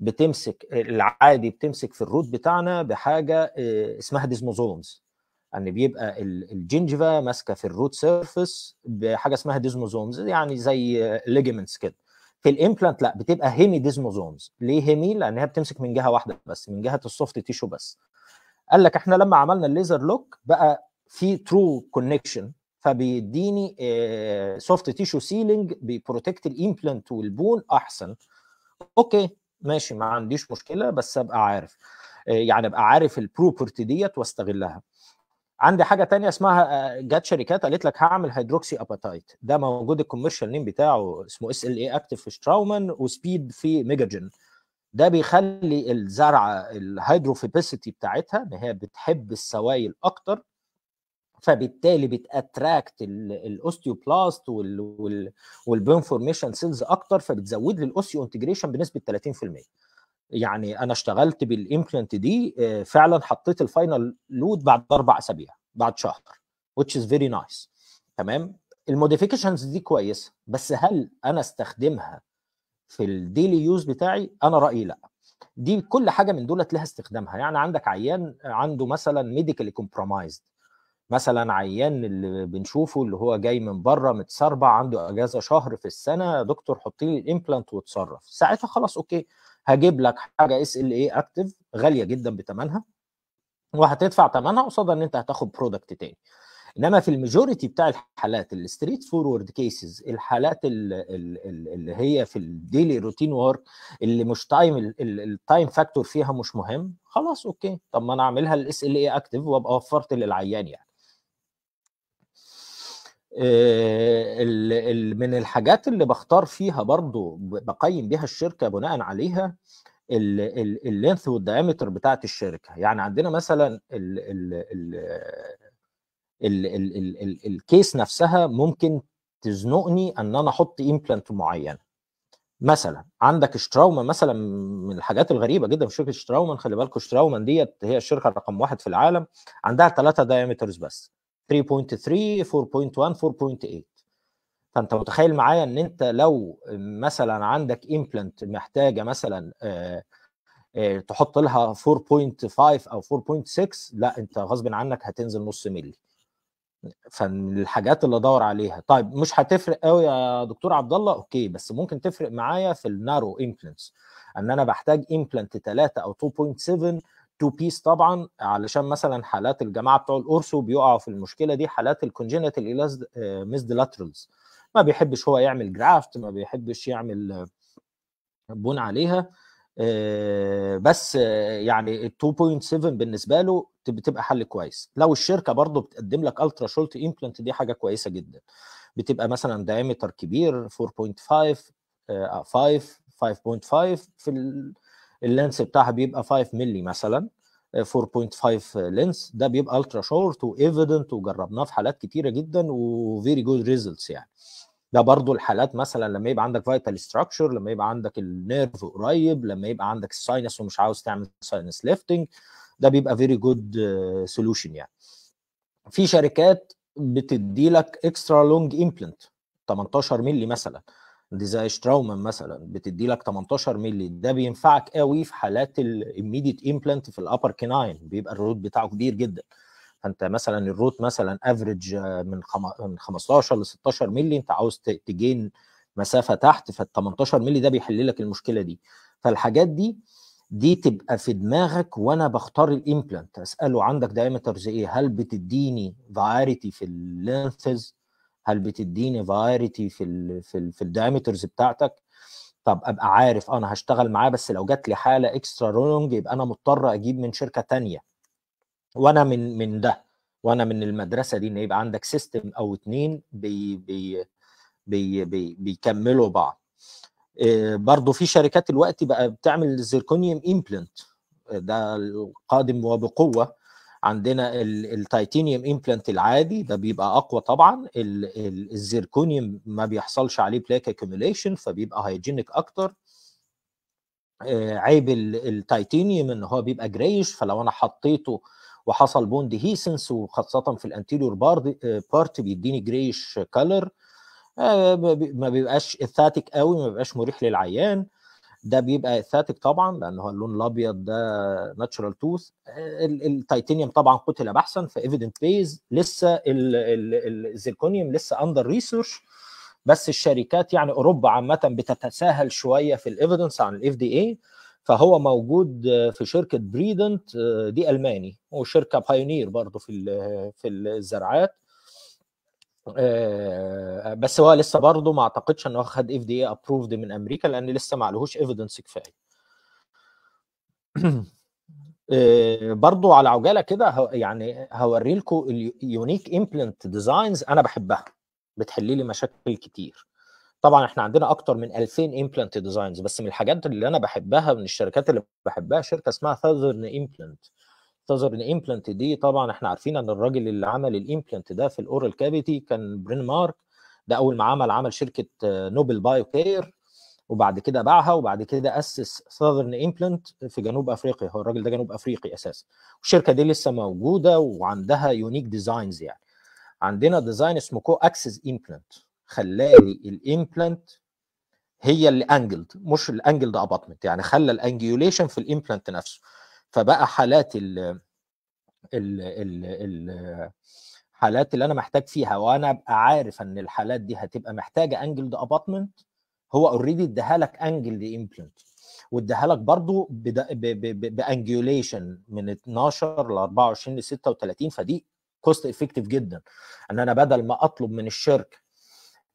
بتمسك العادي بتمسك في الروت بتاعنا بحاجه آه، اسمها ديزموزومز ان يعني بيبقى الجنجفا ماسكه في الروت سيرفيس بحاجه اسمها ديزموزومز يعني زي ليجمنتس آه، كده في الامبلانت لا بتبقى هيمي ديزموزومز ليه هيمي لانها بتمسك من جهه واحده بس من جهه السوفت تيشو بس قال لك احنا لما عملنا الليزر لوك بقى في ترو كونكشن فبيديني سوفت تيشو سيلينج بيبروتكت الامبلانت والبون احسن اوكي ماشي ما عنديش مشكله بس ابقى عارف آه، يعني ابقى عارف البروبرتي ديت واستغلها عندي حاجه تانية اسمها آه، جت شركات قالت لك هعمل هيدروكسي اباتايت ده موجود الكوميرشال نيم بتاعه اسمه اس ال اي اكتف في شتراومان وسبيد في ميجاجين ده بيخلي الزرعه الهيدروفيبيسيتي بتاعتها ان هي بتحب السوائل اكتر فبالتالي بتاتراكت الاوستيوبلاست والبين فورميشن سيلز اكتر فبتزود لي الاوستيو انتجريشن بنسبه 30% يعني انا اشتغلت بالامبلانت دي آه، فعلا حطيت الفاينل لود بعد اربع اسابيع بعد شهر which is very nice تمام الموديفيكيشنز دي كويسه بس هل انا استخدمها في الديلي يوز بتاعي انا رايي لا دي كل حاجه من دولت لها استخدامها يعني عندك عيان عنده مثلا ميديكالي كومبرومايزد مثلا عيان اللي بنشوفه اللي هو جاي من بره متسربع عنده اجازه شهر في السنه دكتور حط لي الامبلانت واتصرف ساعتها خلاص اوكي هجيب لك حاجه اس ال اي اكتف غاليه جدا بثمنها وهتدفع ثمنها قصاد ان انت هتاخد برودكت تاني انما في الميجوريتي بتاع الحالات الستريت فورورد كيسز الحالات اللي هي في الديلي روتين وورك اللي مش تايم التايم فاكتور فيها مش مهم خلاص اوكي طب ما انا اعملها الاس ال اي اكتف وابقى وفرت للعيان يعني من الحاجات اللي بختار فيها برضو بقيم بيها الشركه بناء عليها اللينث والديامتر بتاعه الشركه يعني عندنا مثلا ال ال ال ال ال الكيس نفسها ممكن تزنقني ان انا احط امبلانت معين مثلا عندك شتراوما مثلا من الحاجات الغريبه جدا في شركه شتراوما خلي بالكم شتراوما ديت هي الشركه رقم واحد في العالم عندها ثلاثه دايمترز بس 3.3 4.1 4.8 فانت متخيل معايا ان انت لو مثلا عندك امبلانت محتاجه مثلا آه، آه، تحط لها 4.5 او 4.6 لا انت غصب عنك هتنزل نص مللي فالحاجات اللي ادور عليها طيب مش هتفرق قوي يا دكتور عبد الله اوكي بس ممكن تفرق معايا في النارو امبلانتس ان انا بحتاج امبلانت 3 او 2.7 تو بيس طبعا علشان مثلا حالات الجماعه بتوع الاورسو بيقعوا في المشكله دي حالات الكونجنتال ايلاز ميزد لاترالز ما بيحبش هو يعمل جرافت ما بيحبش يعمل آه، بون عليها آه، بس آه، يعني ال 2.7 بالنسبه له بتبقى حل كويس لو الشركه برضو بتقدم لك الترا شولت امبلانت دي حاجه كويسه جدا بتبقى مثلا دايمتر كبير 4.5 5 5.5 في اللينس بتاعها بيبقى 5 مللي مثلا 4.5 آه، لينس ده بيبقى الترا شورت وايفيدنت وجربناه في حالات كتيره جدا وفيري جود ريزلتس يعني ده برضو الحالات مثلا لما يبقى عندك فيتال ستراكشر لما يبقى عندك النيرف قريب لما يبقى عندك الساينس ومش عاوز تعمل ساينس ليفتنج ده بيبقى فيري جود سولوشن يعني في شركات بتدي لك اكسترا لونج امبلنت 18 مللي مثلا دي زي شتراومان مثلا بتدي لك 18 مللي ده بينفعك قوي في حالات الاميديت امبلانت في الابر كيناين بيبقى الروت بتاعه كبير جدا فانت مثلا الروت مثلا افريج من من 15 ل 16 مللي انت عاوز تجين مسافه تحت فال 18 مللي ده بيحل لك المشكله دي فالحاجات دي دي تبقى في دماغك وانا بختار الامبلانت اساله عندك دايمترز ايه هل بتديني فاريتي في اللينثز هل بتديني فايرتي في الـ في, الـ في الدايمترز بتاعتك طب ابقى عارف آه، انا هشتغل معاه بس لو جات لي حاله اكسترا رونج يبقى انا مضطر اجيب من شركه تانية وانا من من ده وانا من المدرسه دي ان يبقى عندك سيستم او اتنين بي بي بي بي بيكملوا بعض آه، برضه في شركات دلوقتي بقى بتعمل زيركونيوم امبلنت آه، ده القادم وبقوه عندنا التيتانيوم امبلانت العادي ده بيبقى اقوى طبعا الزيركونيوم ما بيحصلش عليه بلاك اكيوميليشن فبيبقى هايجينيك اكتر آه، عيب التيتانيوم ان هو بيبقى جريش فلو انا حطيته وحصل بون هيسنس وخاصه في الانتيريور آه، بارت بيديني جريش آه، كلر ما بيبقاش اثاتيك قوي ما بيبقاش مريح للعيان ده بيبقى ثاتك طبعا لان هو اللون الابيض ده ناتشرال توث التيتانيوم طبعا قتل بحثا فايفيدنت بيز لسه الزيركونيوم لسه اندر ريسيرش بس الشركات يعني اوروبا عامه بتتساهل شويه في الايفيدنس عن الاف دي اي فهو موجود في شركه بريدنت آه، دي الماني وشركه بايونير برضه في في الزرعات آه، بس هو لسه برضه ما اعتقدش ان هو خد اف دي اي ابروفد من امريكا لان لسه ما عليهوش ايفيدنس كفايه *clears throat* آه، برضو على عجاله كده يعني هوري لكم اليونيك امبلنت ديزاينز انا بحبها بتحل لي مشاكل كتير طبعا احنا عندنا اكتر من 2000 امبلنت ديزاينز بس من الحاجات اللي انا بحبها من الشركات اللي بحبها شركه اسمها ثاذرن امبلنت تظهر الامبلانت دي طبعا احنا عارفين ان الراجل اللي عمل الامبلانت ده في الاورال كافيتي كان برين مارك ده اول ما عمل عمل شركه آه، نوبل بايو كير وبعد كده باعها وبعد كده اسس ساذرن امبلانت في جنوب افريقيا هو الراجل ده جنوب افريقي اساسا والشركه دي لسه موجوده وعندها يونيك ديزاينز يعني عندنا ديزاين اسمه كو اكسس امبلانت خلالي الامبلانت هي اللي انجلد مش الانجلد ابطمنت يعني خلى الانجيوليشن في الامبلانت نفسه فبقى حالات ال ال ال, ال الحالات اللي انا محتاج فيها وانا ابقى عارف ان الحالات دي هتبقى محتاجه انجل اباطمنت هو اوريدي اداها لك دي امبلنت واداها لك برضه بانجيوليشن من 12 ل 24 ل 36 فدي كوست افكتيف جدا ان انا بدل ما اطلب من الشركه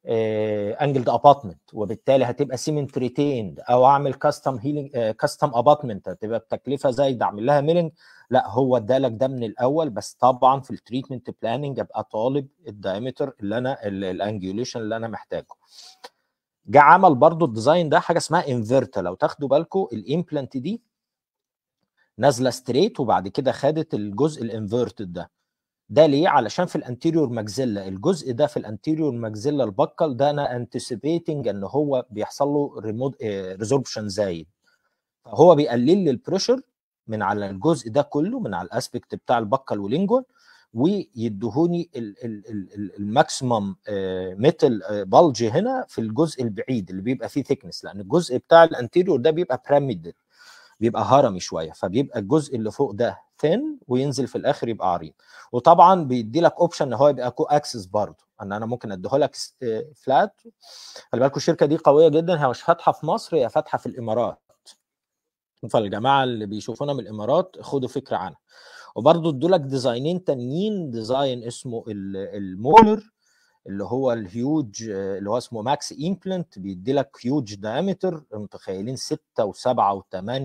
انجلد آه، ابارتمنت وبالتالي هتبقى سيمنت ريتيند او اعمل كاستم هيلينج كاستم ابارتمنت هتبقى بتكلفه زايده اعمل لها ميلنج لا هو ادالك ده من الاول بس طبعا في التريتمنت بلاننج ابقى طالب الدايمتر اللي انا الانجيوليشن اللي انا محتاجه جه عمل برضو الديزاين ده حاجه اسمها انفيرتا لو تاخدوا بالكم الامبلانت دي نازله ستريت وبعد كده خدت الجزء الانفيرتد ده ده ليه علشان في الانتيريور ماكزيلا الجزء ده في الانتيريور ماكزيلا البكل ده انا انتسيبيتنج ان هو بيحصل له ريزوربشن آه، زايد فهو بيقلل لي البريشر من على الجزء ده كله من على الاسبكت بتاع البكل ولينجوال ويدهوني الماكسيمم ميتال بلج هنا في الجزء البعيد اللي بيبقى فيه ثيكنس لان الجزء بتاع الانتيريور ده بيبقى بيراميدال بيبقى هرمي شويه فبيبقى الجزء اللي فوق ده ثين وينزل في الاخر يبقى عريض وطبعا بيدي لك اوبشن ان هو يبقى كو اكسس برضه ان انا ممكن اديه لك فلات آه، خلي بالكم الشركه دي قويه جدا هي مش فاتحه في مصر هي فاتحه في الامارات فالجماعه اللي بيشوفونا من الامارات خدوا فكره عنها وبرضه ادوا لك ديزاينين تانيين ديزاين اسمه المولر اللي هو الهيوج آه، اللي هو اسمه ماكس امبلنت بيدي لك هيوج دايمتر متخيلين 6 و7 و8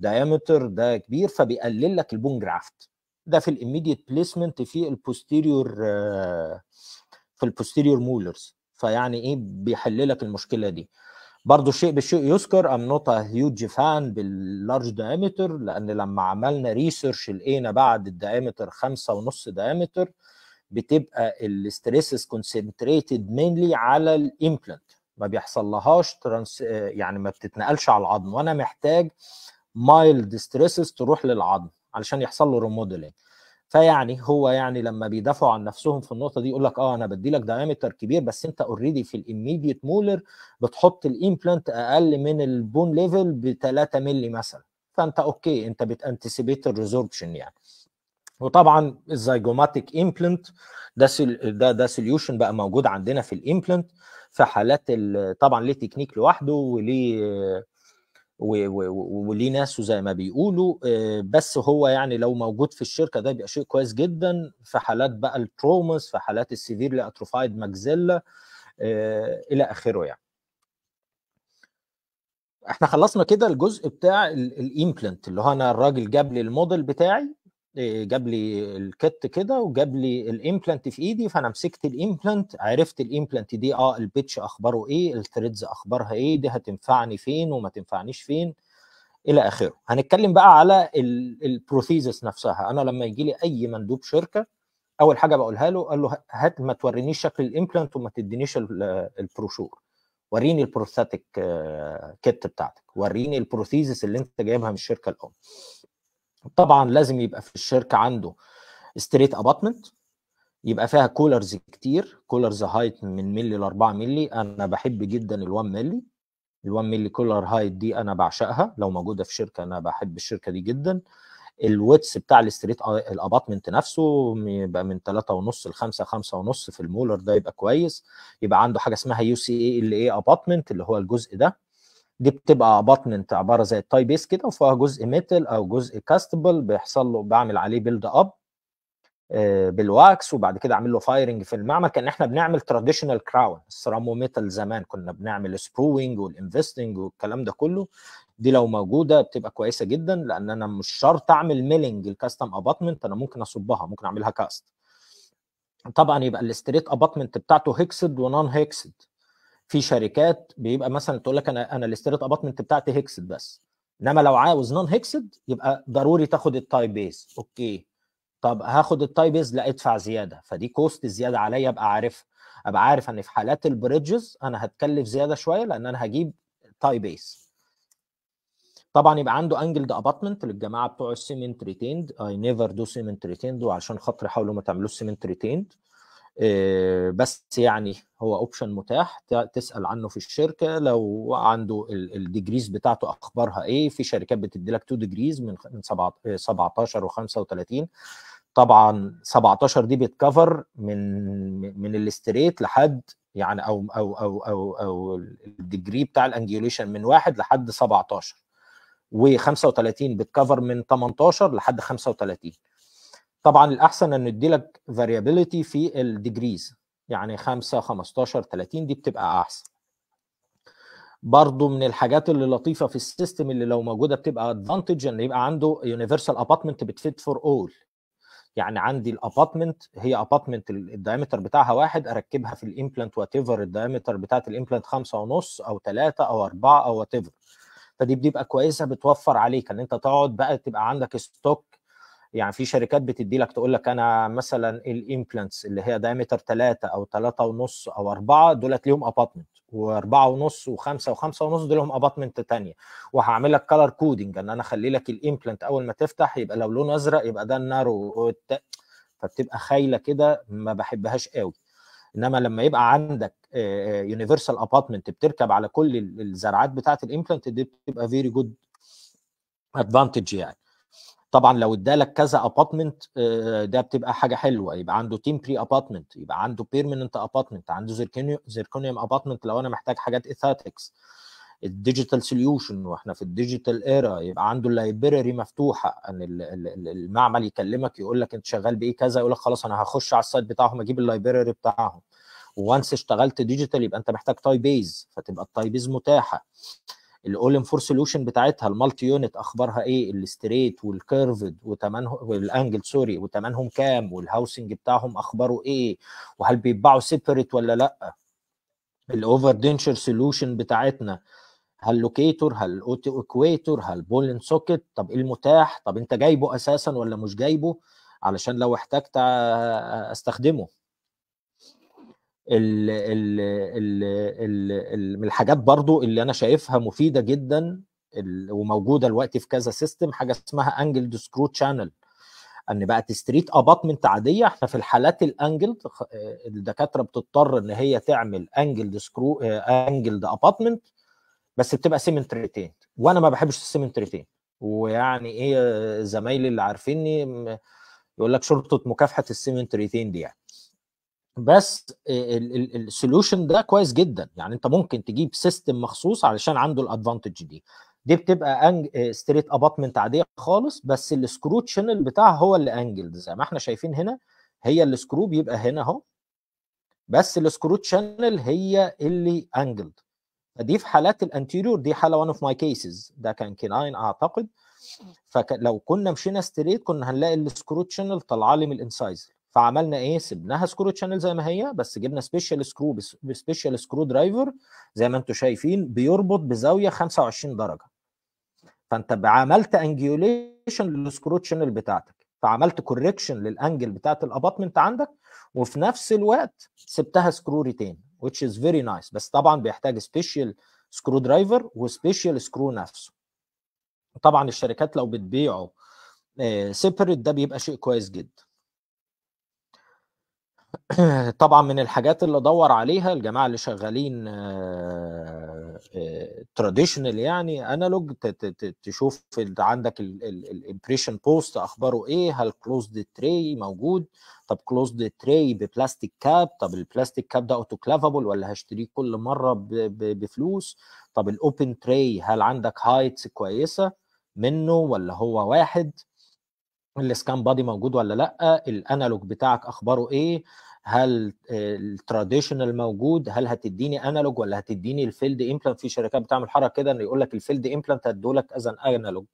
دايمتر ده كبير فبيقلل لك البون جرافت ده في الاميديت بليسمنت في البوستيريور آه، في البوستيريور مولرز فيعني ايه بيحل لك المشكله دي برضه شيء بالشيء يذكر ام نوت هيوج فان باللارج دايمتر لان لما عملنا ريسيرش لقينا بعد الدايمتر خمسة ونص دايمتر بتبقى الستريسز كونسنتريتد مينلي على الامبلانت ما بيحصل لهاش ترانس آه، يعني ما بتتنقلش على العظم وانا محتاج مايلد ستريسز تروح للعظم علشان يحصل له ريموديلنج فيعني هو يعني لما بيدافعوا عن نفسهم في النقطه دي يقول لك اه انا بدي لك دايمتر كبير بس انت اوريدي في الاميديت مولر بتحط الامبلانت اقل من البون ليفل ب 3 مللي مثلا فانت اوكي انت بتانتسيبيت الريزوربشن يعني وطبعا الزيجوماتيك امبلانت ده ده ده سوليوشن بقى موجود عندنا في الامبلانت في حالات ال... طبعا ليه تكنيك لوحده وليه وليه ناسه زي ما بيقولوا آه، بس هو يعني لو موجود في الشركه ده بيبقى شيء كويس جدا في حالات بقى الترومس في حالات السيفير لاتروفايد ماكزيلا آه، الى اخره يعني احنا خلصنا كده الجزء بتاع الامبلنت اللي هو انا الراجل جاب لي الموديل بتاعي جاب لي الكت كده وجاب لي الامبلانت في ايدي فانا مسكت الامبلانت عرفت الامبلانت دي اه البيتش اخباره ايه الثريدز اخبارها ايه دي هتنفعني فين وما تنفعنيش فين الى اخره هنتكلم بقى على البروثيزس نفسها انا لما يجي لي اي مندوب شركه اول حاجه بقولها له قال له هات ما تورينيش شكل الامبلانت وما تدينيش البروشور وريني البروستاتيك آه، كيت بتاعتك وريني البروثيزس اللي انت جايبها من الشركه الام طبعا لازم يبقى في الشركه عنده ستريت اباتمنت يبقى فيها كولرز كتير كولرز هايت من ملي ل 4 ملي انا بحب جدا ال 1 ملي ال 1 ملي كولر هايت دي انا بعشقها لو موجوده في شركه انا بحب الشركه دي جدا الويتس بتاع الستريت الاباتمنت نفسه يبقى من 3.5 ل 5 5.5 في المولر ده يبقى كويس يبقى عنده حاجه اسمها يو سي اي ال اي اباتمنت اللي هو الجزء ده دي بتبقى ابطمنت عباره زي التاي بيس كده وفيها جزء ميتال او جزء كاستبل بيحصل له بعمل عليه بيلد اب آه، بالواكس وبعد كده اعمل له فايرنج في المعمل كان احنا بنعمل تراديشنال كراون السرامو ميتال زمان كنا بنعمل سبروينج والانفستنج والكلام ده كله دي لو موجوده بتبقى كويسه جدا لان انا مش شرط اعمل ميلنج الكاستم ابطمنت انا ممكن اصبها ممكن اعملها كاست طبعا يبقى الاستريت ابطمنت بتاعته هيكسد ونون هيكسد في شركات بيبقى مثلا تقول لك انا انا الاستريت اباطمنت بتاعتي هيكسد بس انما لو عاوز نون هيكسد يبقى ضروري تاخد التايب بيز اوكي طب هاخد التايب بيز لا ادفع زياده فدي كوست زياده عليا ابقى عارف ابقى عارف ان في حالات البريدجز انا هتكلف زياده شويه لان انا هجيب تايب بيز طبعا يبقى عنده انجلد ابارتمنت للجماعه بتوع السيمنت ريتيند اي نيفر دو سيمنت ريتيند وعشان خاطر حاولوا ما تعملوش سيمنت ريتيند آه آه، بس يعني هو اوبشن متاح تسال عنه في الشركه لو عنده الديجريز بتاعته اخبارها ايه في شركات بتدي لك 2 ديجريز من 17 و35 طبعا 17 دي بتكفر من من الاستريت لحد يعني او او او او او الديجري بتاع الانجيوليشن من واحد لحد 17 و35 بتكفر من 18 لحد 35 طبعا الاحسن انه يديلك فاريابيليتي في الديجريز يعني 5 15 30 دي بتبقى احسن برضو من الحاجات اللي لطيفه في السيستم اللي لو موجوده بتبقى ادفانتج ان يبقى عنده يونيفرسال ابارتمنت بتفيد فور اول يعني عندي الابارتمنت هي ابارتمنت الدايمتر بتاعها واحد اركبها في الامبلانت وات ايفر الدايمتر بتاعت الامبلانت خمسة ونص او ثلاثة او أربعة او وات ايفر فدي بتبقى كويسه بتوفر عليك ان انت تقعد بقى تبقى عندك ستوك يعني في شركات بتدي لك تقول لك انا مثلا الامبلانتس اللي هي دايمتر ثلاثة او ثلاثة ونص او أربعة دولت ليهم اباطمنت وأربعة ونص وخمسة وخمسة ونص دول لهم ابارتمنت ثانيه وهعمل لك كلر كودنج ان انا اخلي لك الامبلانت اول ما تفتح يبقى لو لونه ازرق يبقى ده النارو فبتبقى خايله كده ما بحبهاش قوي انما لما يبقى عندك يونيفرسال ابارتمنت بتركب على كل الزرعات بتاعه الامبلانت دي بتبقى فيري جود ادفانتج يعني طبعا لو ادالك كذا ابارتمنت آه، ده بتبقى حاجه حلوه يبقى عنده تيمبري ابارتمنت يبقى عنده بيرمننت ابارتمنت عنده زيركونيوم ابارتمنت لو انا محتاج حاجات اثاتكس الديجيتال سوليوشن واحنا في الديجيتال ايرا يبقى عنده اللايبراري مفتوحه ان المعمل يكلمك يقول لك انت شغال بايه كذا يقول لك خلاص انا هخش على السايت بتاعهم اجيب اللايبراري بتاعهم وانس اشتغلت ديجيتال يبقى انت محتاج تايبيز فتبقى التايبيز متاحه الاول ان فور سوليوشن بتاعتها المالتي يونت اخبارها ايه الاستريت والكيرفد وتمنهم والانجل سوري وتمنهم كام والهاوسنج بتاعهم اخباره ايه وهل بيتباعوا سيبريت ولا لا الاوفر دينشر سوليوشن بتاعتنا هل لوكيتور هل اوتو اكويتور هل بولن سوكت طب ايه المتاح طب انت جايبه اساسا ولا مش جايبه علشان لو احتجت استخدمه ال ال ال ال ال من الحاجات برضو اللي انا شايفها مفيده جدا وموجوده دلوقتي في كذا سيستم حاجه اسمها انجل سكرو تشانل ان بقت ستريت ابطمنت عاديه احنا في الحالات الانجل آه، الدكاتره بتضطر ان هي تعمل انجل سكرو انجل ابطمنت بس بتبقى سيمنتريتين وانا ما بحبش السيمنتريتين ويعني ايه آه، زمايلي اللي عارفيني يقول لك شرطه مكافحه السيمنتريتين دي يعني بس آه، السوليوشن ده كويس جدا يعني انت ممكن تجيب سيستم مخصوص علشان عنده الادفانتج دي دي بتبقى أنج... ستريت اباطمنت عاديه خالص بس السكرو تشانل بتاعها هو اللي انجلد زي ما احنا شايفين هنا هي السكرو بيبقى هنا اهو بس السكرو تشانل هي اللي انجلد فدي في حالات الانتيريور دي حاله وان اوف ماي كيسز ده كان كناين اعتقد فلو كنا مشينا ستريت كنا هنلاقي السكرو تشانل طالعه لي من الانسايزر فعملنا ايه سيبناها سكرو تشانل زي ما هي بس جبنا سبيشال سكرو سبيشال سكرو درايفر زي ما انتم شايفين بيربط بزاويه 25 درجه فانت عملت انجيوليشن للسكرو تشانل بتاعتك فعملت كوريكشن للانجل بتاعت الابطمنت عندك وفي نفس الوقت سبتها سكرو ريتين which is very nice بس طبعا بيحتاج سبيشال سكرو درايفر وسبيشال سكرو نفسه طبعا الشركات لو بتبيعه سيبريت آه، ده بيبقى شيء كويس جدا *clears throat* طبعا من الحاجات اللي ادور عليها الجماعه اللي شغالين تراديشنال آه، آه، يعني انالوج تشوف عندك الامبريشن بوست اخباره ايه هل كلوزد تري موجود طب كلوزد تري ببلاستيك كاب طب البلاستيك كاب ده اوتوكلافابل ولا هشتريه كل مره بفلوس طب الاوبن تري هل عندك هايتس كويسه منه ولا هو واحد السكان بادي موجود ولا لا الانالوج بتاعك اخباره ايه هل التراديشنال موجود هل هتديني انالوج ولا هتديني الفيلد امبلانت في شركات بتعمل حركه كده ان يقول لك الفيلد امبلانت هدولك از ان انالوج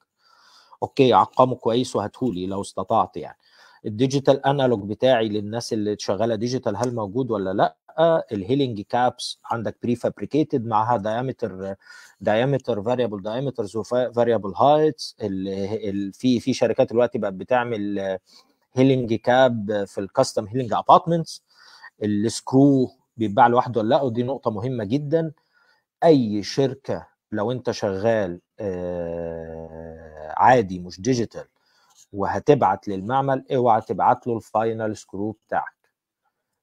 اوكي عقمه كويس وهاتهولي لو استطعت يعني الديجيتال انالوج بتاعي للناس اللي شغاله ديجيتال هل موجود ولا لا الهيلينج كابس عندك بري فابريكيتد معاها دايمتر دايمتر فاريبل دايمترز وفاريبل هايتس في في شركات دلوقتي بقت بتعمل هيلينج كاب في الكاستم هيلينج ابارتمنتس السكرو بيتباع لوحده ولا لا ودي نقطه مهمه جدا اي شركه لو انت شغال آه، عادي مش ديجيتال وهتبعت للمعمل اوعى تبعت له الفاينل سكرو بتاعك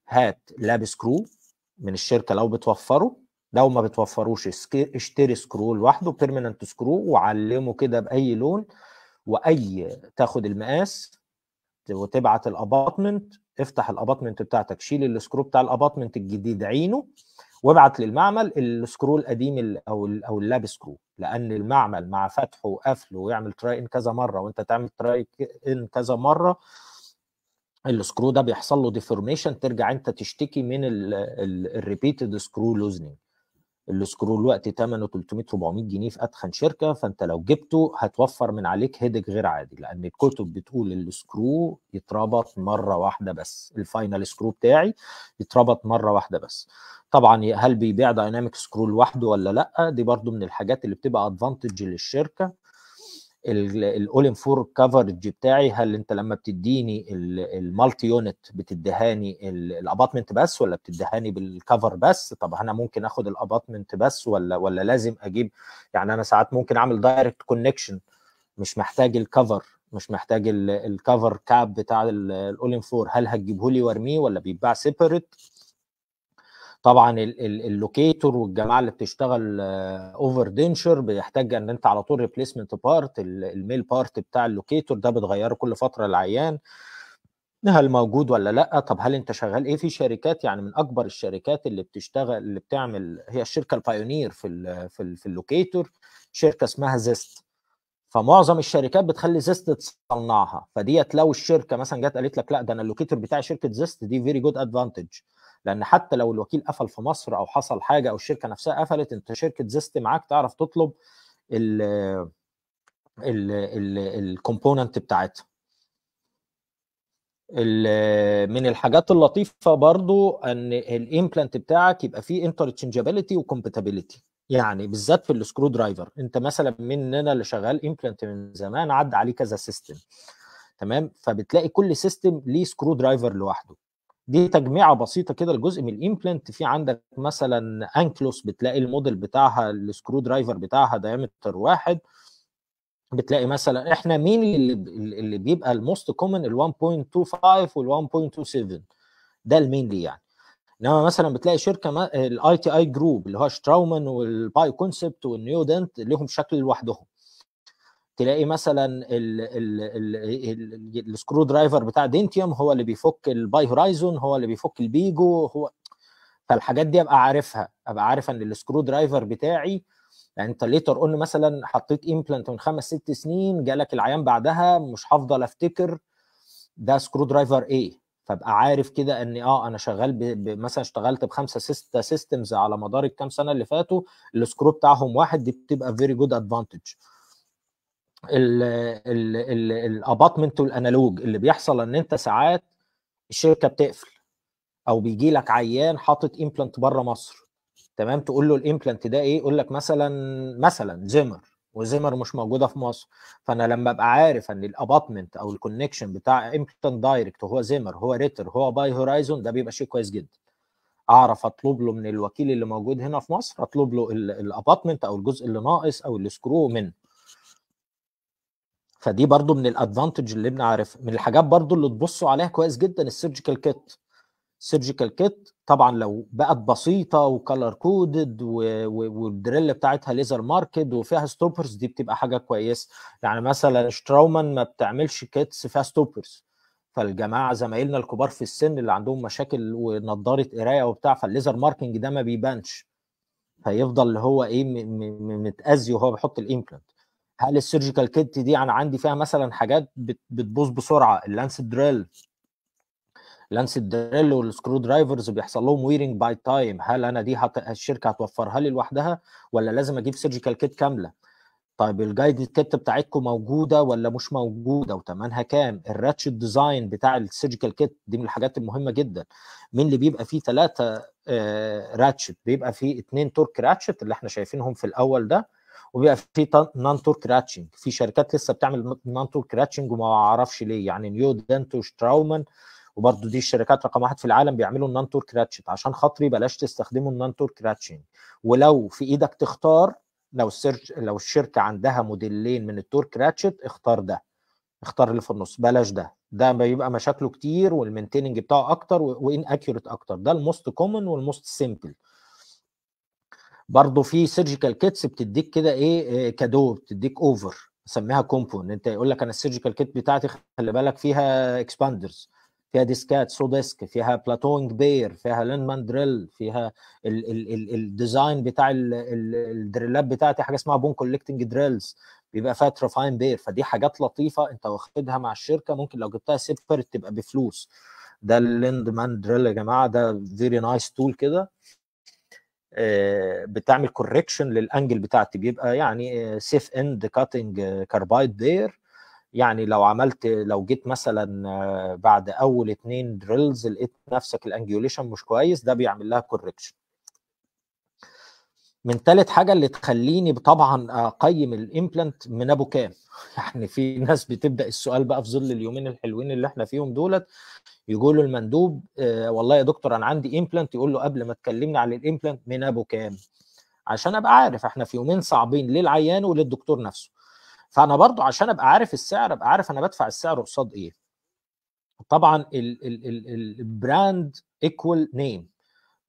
هات لاب سكرو من الشركه لو بتوفره لو ما بتوفروش اشتري سكرو لوحده بيرمننت سكرو وعلمه كده باي لون واي تاخد المقاس وتبعت الابارتمنت افتح الابارتمنت بتاعتك شيل السكرو بتاع الابارتمنت الجديد عينه وابعت للمعمل السكرو القديم او او اللاب سكرو لان المعمل مع فتحه وقفله ويعمل تراي ان كذا مره وانت تعمل تراي ان كذا مره السكرو ده بيحصل له ديفورميشن ترجع انت تشتكي من الريبيتد سكرو لوزنج السكرول الوقت ثمنه 300 400 جنيه في اتخن شركه فانت لو جبته هتوفر من عليك هيدك غير عادي لان الكتب بتقول السكرو يتربط مره واحده بس الفاينل سكرو بتاعي يتربط مره واحده بس طبعا هل بيبيع دايناميك سكرو لوحده ولا لا دي برضو من الحاجات اللي بتبقى ادفانتج للشركه الاول ان فور كفرج بتاعي هل انت لما بتديني المالتي يونت بتديهاني الاباتمنت بس ولا بتديهاني بالكفر بس طب انا ممكن اخد الاباتمنت بس ولا ولا لازم اجيب يعني انا ساعات ممكن اعمل دايركت كونكشن مش محتاج الكفر مش محتاج الكفر كاب بتاع الاول ان فور هل هتجيبه لي وارميه ولا بيتباع سيبريت طبعا اللوكيتور والجماعه اللي بتشتغل اوفر آه، دينشر بيحتاج ان انت على طول ريبليسمنت بارت الميل بارت بتاع اللوكيتور ده بتغيره كل فتره العيان هل موجود ولا لا طب هل انت شغال ايه في شركات يعني من اكبر الشركات اللي بتشتغل اللي بتعمل هي الشركه البايونير في الـ في, الـ في اللوكيتور شركه اسمها زيست فمعظم الشركات بتخلي زيست تصنعها فديت لو الشركه مثلا جت قالت لك لا ده انا اللوكيتور بتاعي شركه زيست دي فيري جود ادفانتج لان حتى لو الوكيل قفل في مصر او حصل حاجه او الشركه نفسها قفلت انت شركه زيست معاك تعرف تطلب ال الكومبوننت بتاعتها من الحاجات اللطيفه برضو ان الامبلانت بتاعك يبقى فيه انترتشنجابيلتي وكومباتيبيلتي يعني بالذات في السكرو درايفر انت مثلا مننا اللي شغال امبلانت من زمان عدى عليه كذا سيستم تمام فبتلاقي كل سيستم ليه سكرو درايفر لوحده دي تجميعه بسيطه كده لجزء من الامبلانت في عندك مثلا انكلوس بتلاقي الموديل بتاعها السكرو درايفر بتاعها دايمتر واحد بتلاقي مثلا احنا مين اللي, اللي بيبقى الموست كومن ال 1.25 وال 1.27 ده المينلي يعني انما مثلا بتلاقي شركه الاي تي اي جروب اللي هو شتراومان والباي كونسبت والنيو دنت لهم شكل لوحدهم تلاقي مثلا السكرو درايفر بتاع دينتيوم هو اللي بيفك الباي هورايزون هو اللي بيفك البيجو هو فالحاجات دي ابقى عارفها ابقى عارف ان السكرو درايفر بتاعي يعني انت ليتر قلنا مثلا حطيت امبلانت من خمس ست سنين جالك العيان بعدها مش هفضل افتكر ده سكرو درايفر ايه فابقى عارف كده ان اه انا شغال مثلا اشتغلت بخمسه سته سيستمز على مدار الكام سنه اللي فاتوا السكرو بتاعهم واحد دي بتبقى فيري جود ادفانتج الاباطمنت والانالوج اللي بيحصل ان انت ساعات الشركه بتقفل او بيجي لك عيان حاطط امبلانت بره مصر تمام تقول له الامبلانت ده ايه يقول لك مثلا مثلا زمر وزمر مش موجوده في مصر فانا لما ابقى عارف ان الاباطمنت او الكونكشن بتاع امبلانت دايركت هو زمر هو ريتر هو باي هورايزون ده بيبقى شيء كويس جدا اعرف اطلب له من الوكيل اللي موجود هنا في مصر اطلب له الاباطمنت او الجزء اللي ناقص او السكرو منه فدي برضو من الادفانتج اللي بنعرف من الحاجات برضو اللي تبصوا عليها كويس جدا السيرجيكال كيت السيرجيكال كيت طبعا لو بقت بسيطه وكلر كودد والدريل بتاعتها ليزر ماركت وفيها ستوبرز دي بتبقى حاجه كويسه يعني مثلا شتراومان ما بتعملش كيتس فيها ستوبرز فالجماعه زمايلنا الكبار في السن اللي عندهم مشاكل ونضاره قرايه وبتاع فالليزر ماركنج ده ما بيبانش فيفضل اللي هو ايه متاذي وهو بيحط الامبلانت هل السيرجيكال كيت دي انا عندي فيها مثلا حاجات بتبوظ بسرعه اللانس دريل لانس دريل والسكرو درايفرز بيحصل لهم ويرنج باي تايم هل انا دي هت... الشركه هتوفرها لي لوحدها ولا لازم اجيب سيرجيكال كيت كامله طيب الجايد كيت بتاعتكم موجوده ولا مش موجوده وتمنها كام الراتشت ديزاين بتاع السيرجيكال كيت دي من الحاجات المهمه جدا مين اللي بيبقى فيه ثلاثه راتشت آه، بيبقى فيه اثنين تورك راتشت اللي احنا شايفينهم في الاول ده وبيبقى في نان تورك راتشنج في شركات لسه بتعمل نان تورك كراتشنج وما اعرفش ليه يعني نيو دنت وشتراومان وبرضه دي الشركات رقم واحد في العالم بيعملوا النان تورك راتشت عشان خاطري بلاش تستخدموا النان تورك راتشنج ولو في ايدك تختار لو السيرش لو الشركه عندها موديلين من التورك راتشت اختار ده اختار اللي في النص بلاش ده ده بيبقى مشاكله كتير والمينتيننج بتاعه اكتر وان اكيوريت اكتر ده الموست كومن والموست سيمبل برضه في سيرجيكال كيتس بتديك كده ايه آه، كادو بتديك اوفر بسميها كومبون انت يقول لك انا السيرجيكال كيت بتاعتي خلي بالك فيها اكسباندرز فيها ديسكات سو ديسك فيها بلاتونج بير فيها لين ماندريل فيها الديزاين بتاع الدريلات بتاعتي حاجه اسمها بون كولكتنج دريلز بيبقى فيها ترافاين بير فدي حاجات لطيفه انت واخدها مع الشركه ممكن لو جبتها سيبرت تبقى بفلوس ده اللند مان دريل يا جماعه ده فيري نايس تول كده آه، بتعمل كوركشن للانجل بتاعتي بيبقى يعني سيف اند كاتنج كاربايد دير يعني لو عملت لو جيت مثلا آه، بعد اول اتنين دريلز لقيت نفسك الانجيوليشن مش كويس ده بيعمل لها كوركشن من ثالث حاجه اللي تخليني طبعا اقيم الامبلانت من ابو كام *laughs* يعني في ناس بتبدا السؤال بقى في ظل اليومين الحلوين اللي احنا فيهم دولت يقولوا المندوب آه والله يا دكتور انا عندي امبلانت يقول له قبل ما تكلمني على الامبلانت من ابو كام عشان ابقى عارف احنا في يومين صعبين للعيان وللدكتور نفسه فانا برضو عشان ابقى عارف السعر ابقى عارف انا بدفع السعر قصاد ايه طبعا البراند ايكوال نيم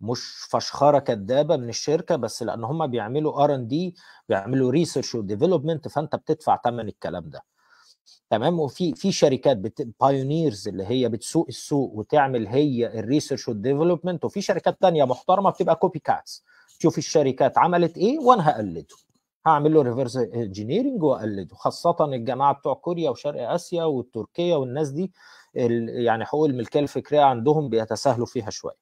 مش فشخره كدابه من الشركه بس لان هم بيعملوا ار ان دي بيعملوا ريسيرش وديفلوبمنت فانت بتدفع ثمن الكلام ده تمام وفي في شركات بايونيرز اللي هي بتسوق السوق وتعمل هي الريسيرش والديفلوبمنت وفي شركات تانية محترمه بتبقى كوبي كاتس شوف الشركات عملت ايه وانا هقلده هعمل له ريفرس انجينيرنج واقلده خاصه الجماعه بتوع كوريا وشرق اسيا والتركيه والناس دي يعني حقوق الملكيه الفكريه عندهم بيتساهلوا فيها شويه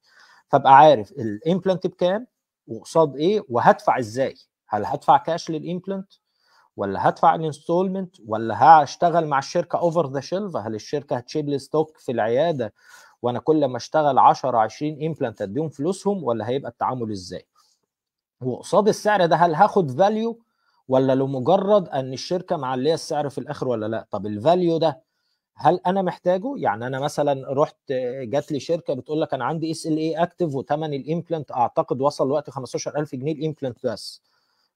فابقى عارف الامبلانت بكام وقصاد ايه وهدفع ازاي هل هدفع كاش للامبلانت ولا هدفع الانستولمنت ولا هشتغل مع الشركه اوفر ذا شيلف هل الشركه هتشيل لي ستوك في العياده وانا كل ما اشتغل 10 20 امبلانت اديهم فلوسهم ولا هيبقى التعامل ازاي وقصاد السعر ده هل هاخد فاليو ولا لمجرد ان الشركه معليه السعر في الاخر ولا لا طب الفاليو ده هل انا محتاجه يعني انا مثلا رحت جات لي شركه بتقول لك انا عندي اس ال اي اكتف وثمن الامبلانت اعتقد وصل وقت 15000 جنيه الامبلانت بس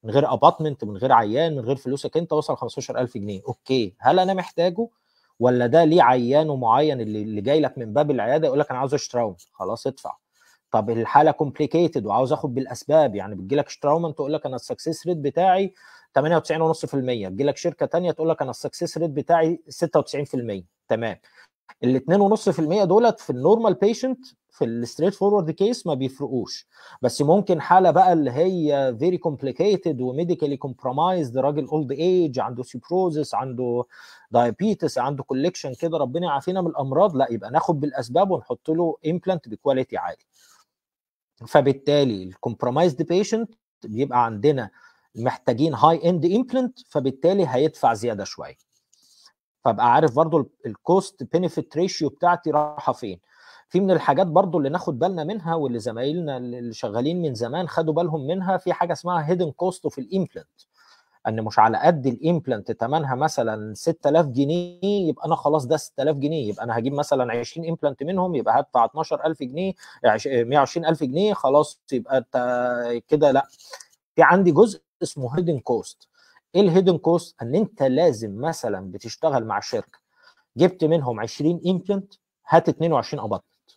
من غير اباطمنت من غير عيان من غير فلوسك انت وصل 15000 جنيه اوكي هل انا محتاجه ولا ده ليه عيان معين اللي, اللي جاي لك من باب العياده يقول لك انا عاوز اشتراوم خلاص ادفع طب الحاله كومبليكيتد وعاوز اخد بالاسباب يعني بتجي لك تقول لك انا السكسس ريت بتاعي 98.5% تجي لك شركه ثانيه تقول لك انا السكسس ريت بتاعي 96% تمام ال 2.5% دولت في النورمال بيشنت في الستريت فورورد كيس ما بيفرقوش بس ممكن حاله بقى اللي هي فيري كومبليكيتد وميديكالي كومبرومايزد راجل اولد ايج عنده سيبروزس عنده دايابيتس عنده كوليكشن كده ربنا يعافينا من الامراض لا يبقى ناخد بالاسباب ونحط له امبلانت بكواليتي عالي فبالتالي الكومبرومايزد بيشنت بيبقى عندنا محتاجين هاي اند امبلنت فبالتالي هيدفع زياده شويه فابقى عارف برضو الكوست بينيفيت ريشيو بتاعتي رايحه فين في من الحاجات برضو اللي ناخد بالنا منها واللي زمايلنا اللي شغالين من زمان خدوا بالهم منها في حاجه اسمها هيدن كوست في الامبلنت ان مش على قد الامبلنت ثمنها مثلا 6000 جنيه يبقى انا خلاص ده 6000 جنيه يبقى انا هجيب مثلا 20 امبلنت منهم يبقى هدفع 12000 جنيه 120000 جنيه خلاص يبقى كده لا في عندي جزء اسمه هيدن كوست ايه الهيدن كوست ان انت لازم مثلا بتشتغل مع شركه جبت منهم 20 امبلنت هات 22 ابطنت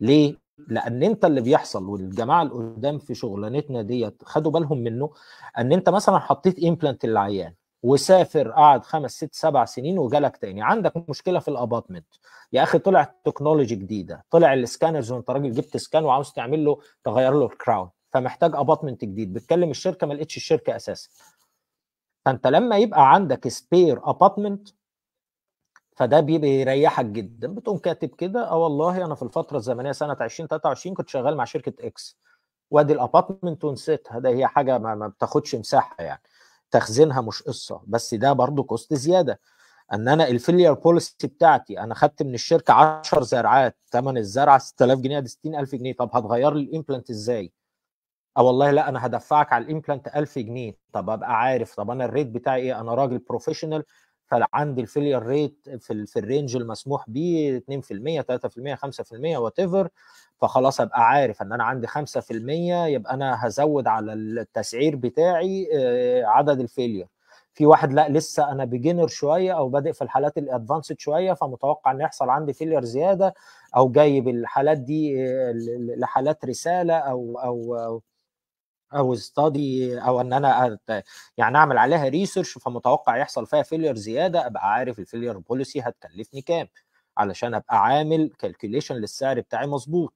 ليه لان انت اللي بيحصل والجماعه القدام في شغلانتنا ديت خدوا بالهم منه ان انت مثلا حطيت امبلانت للعيان وسافر قعد خمس ست سبع سنين وجالك تاني عندك مشكله في الاباطمنت يا اخي طلع تكنولوجي جديده طلع السكانرز وانت راجل جبت سكان وعاوز تعمل له تغير له الكراون فمحتاج اباطمنت جديد بتكلم الشركه ما لقيتش الشركه اساسا فانت لما يبقى عندك سبير اباطمنت فده بيريحك جدا بتقوم كاتب كده اه والله انا في الفتره الزمنيه سنه 2023 كنت شغال مع شركه اكس وادي الابارتمنت ونسيتها ده هي حاجه ما, ما بتاخدش مساحه يعني تخزينها مش قصه بس ده برضو كوست زياده ان انا الفيلير بوليسي بتاعتي انا خدت من الشركه 10 زرعات ثمن الزرعه 6000 جنيه دي 60000 جنيه طب هتغير لي الامبلانت ازاي؟ اه والله لا انا هدفعك على الامبلانت 1000 جنيه طب ابقى عارف طب انا الريت بتاعي ايه انا راجل بروفيشنال فعندي الفيلير ريت في, في الرينج المسموح بيه 2% 3% 5% وات ايفر فخلاص ابقى عارف ان انا عندي 5% يبقى انا هزود على التسعير بتاعي آه، عدد الفيلير في واحد لا لسه انا بيجنر شويه او بادئ في الحالات الادفانسد شويه فمتوقع ان يحصل عندي فيلير زياده او جايب الحالات دي آه، لحالات رساله او او, أو او ستادي او ان انا يعني اعمل عليها ريسيرش فمتوقع يحصل فيها فيلير زياده ابقى عارف الفيلير بوليسي هتكلفني كام علشان ابقى عامل كالكوليشن للسعر بتاعي مظبوط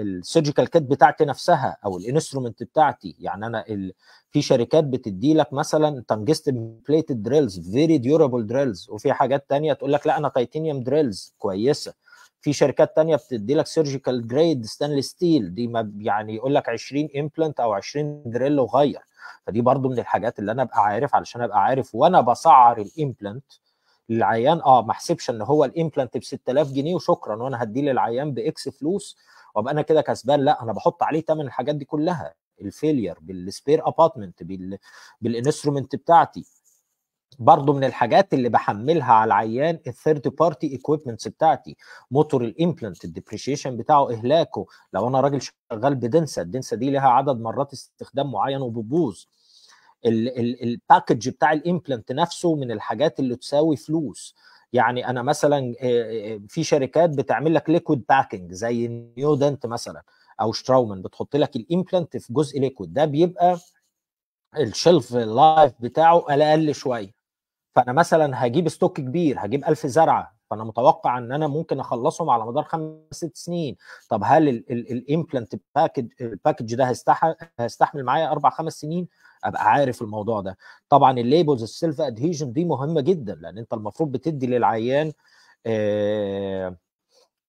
السيرجيكال كات بتاعتي نفسها او الانسترومنت بتاعتي يعني انا ال في شركات بتدي لك مثلا تنجست بليتد دريلز فيري ديورابل دريلز وفي حاجات تانية تقول لك لا انا تايتانيوم دريلز كويسه في شركات تانية بتدي لك سيرجيكال جريد ستانلي ستيل دي ما يعني يقول لك 20 امبلانت او 20 دريل وغير فدي برضو من الحاجات اللي انا ابقى عارف علشان ابقى عارف وانا بسعر الامبلانت للعيان اه ما احسبش ان هو الامبلانت ب 6000 جنيه وشكرا وانا هديه للعيان باكس فلوس وابقى انا كده كسبان لا انا بحط عليه ثمن الحاجات دي كلها الفيلير بالسبير ابارتمنت بالانسترومنت بتاعتي برضه من الحاجات اللي بحملها على العيان الثيرد بارتي ايكويبمنتس بتاعتي موتور الامبلانت الديبريشيشن بتاعه اهلاكه لو انا راجل شغال بدنسه الدنسه دي لها عدد مرات استخدام معين وبتبوظ الباكج بتاع الامبلانت نفسه من الحاجات اللي تساوي فلوس يعني انا مثلا في شركات بتعمل لك ليكويد باكينج زي نيو دنت مثلا او شتراومن بتحط لك الامبلانت في جزء ليكويد ده بيبقى الشلف اللايف بتاعه اقل شويه فانا مثلا هجيب ستوك كبير هجيب 1000 زرعه فانا متوقع ان انا ممكن اخلصهم على مدار خمس ست سنين طب هل الامبلانت باكج الباكج ده هيستحمل معايا اربع خمس سنين ابقى عارف الموضوع ده طبعا الليبلز السيلف ادهيجن دي مهمه جدا لان انت المفروض بتدي للعيان آه،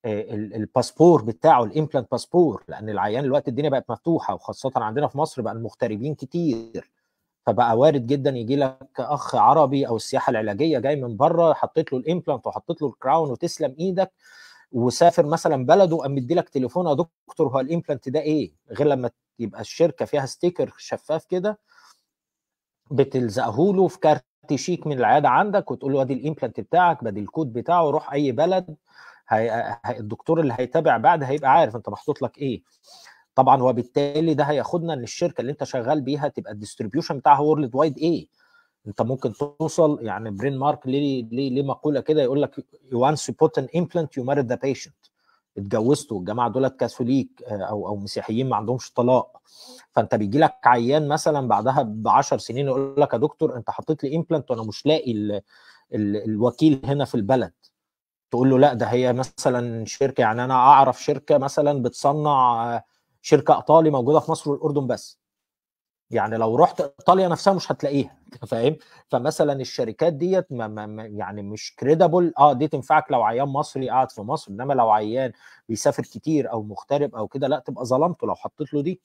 آه، الباسبور بتاعه الامبلانت باسبور لان العيان دلوقتي الدنيا بقت مفتوحه وخاصه عندنا في مصر بقى المغتربين كتير فبقى وارد جدا يجي لك اخ عربي او السياحه العلاجيه جاي من بره حطيت له الامبلانت وحطيت له الكراون وتسلم ايدك وسافر مثلا بلده قام مدي لك تليفون يا دكتور هو الامبلانت ده ايه غير لما يبقى الشركه فيها ستيكر شفاف كده بتلزقه له في كارت شيك من العياده عندك وتقول له ادي الامبلانت بتاعك بدي الكود بتاعه روح اي بلد هي... الدكتور اللي هيتابع بعد هيبقى عارف انت محطوط لك ايه طبعا وبالتالي ده هياخدنا ان الشركه اللي انت شغال بيها تبقى الديستريبيوشن بتاعها وورلد وايد ايه انت ممكن توصل يعني برين مارك ليه ليه ليه مقوله كده يقول لك وانس يو بوت ان امبلانت يو مارد ذا بيشنت اتجوزته والجماعه دول كاثوليك او او مسيحيين ما عندهمش طلاق فانت بيجي لك عيان مثلا بعدها ب 10 سنين يقول لك يا دكتور انت حطيت لي امبلانت وانا مش لاقي الـ الـ الوكيل هنا في البلد تقول له لا ده هي مثلا شركه يعني انا اعرف شركه مثلا بتصنع آه، شركه ايطالي موجوده في مصر والاردن بس يعني لو رحت ايطاليا نفسها مش هتلاقيها *laughs* انت فاهم فمثلا الشركات ديت ما ما يعني مش كريدبل اه دي تنفعك لو عيان مصري قاعد في مصر انما لو عيان بيسافر كتير او مغترب او كده لا تبقى ظلمته لو حطيت له دي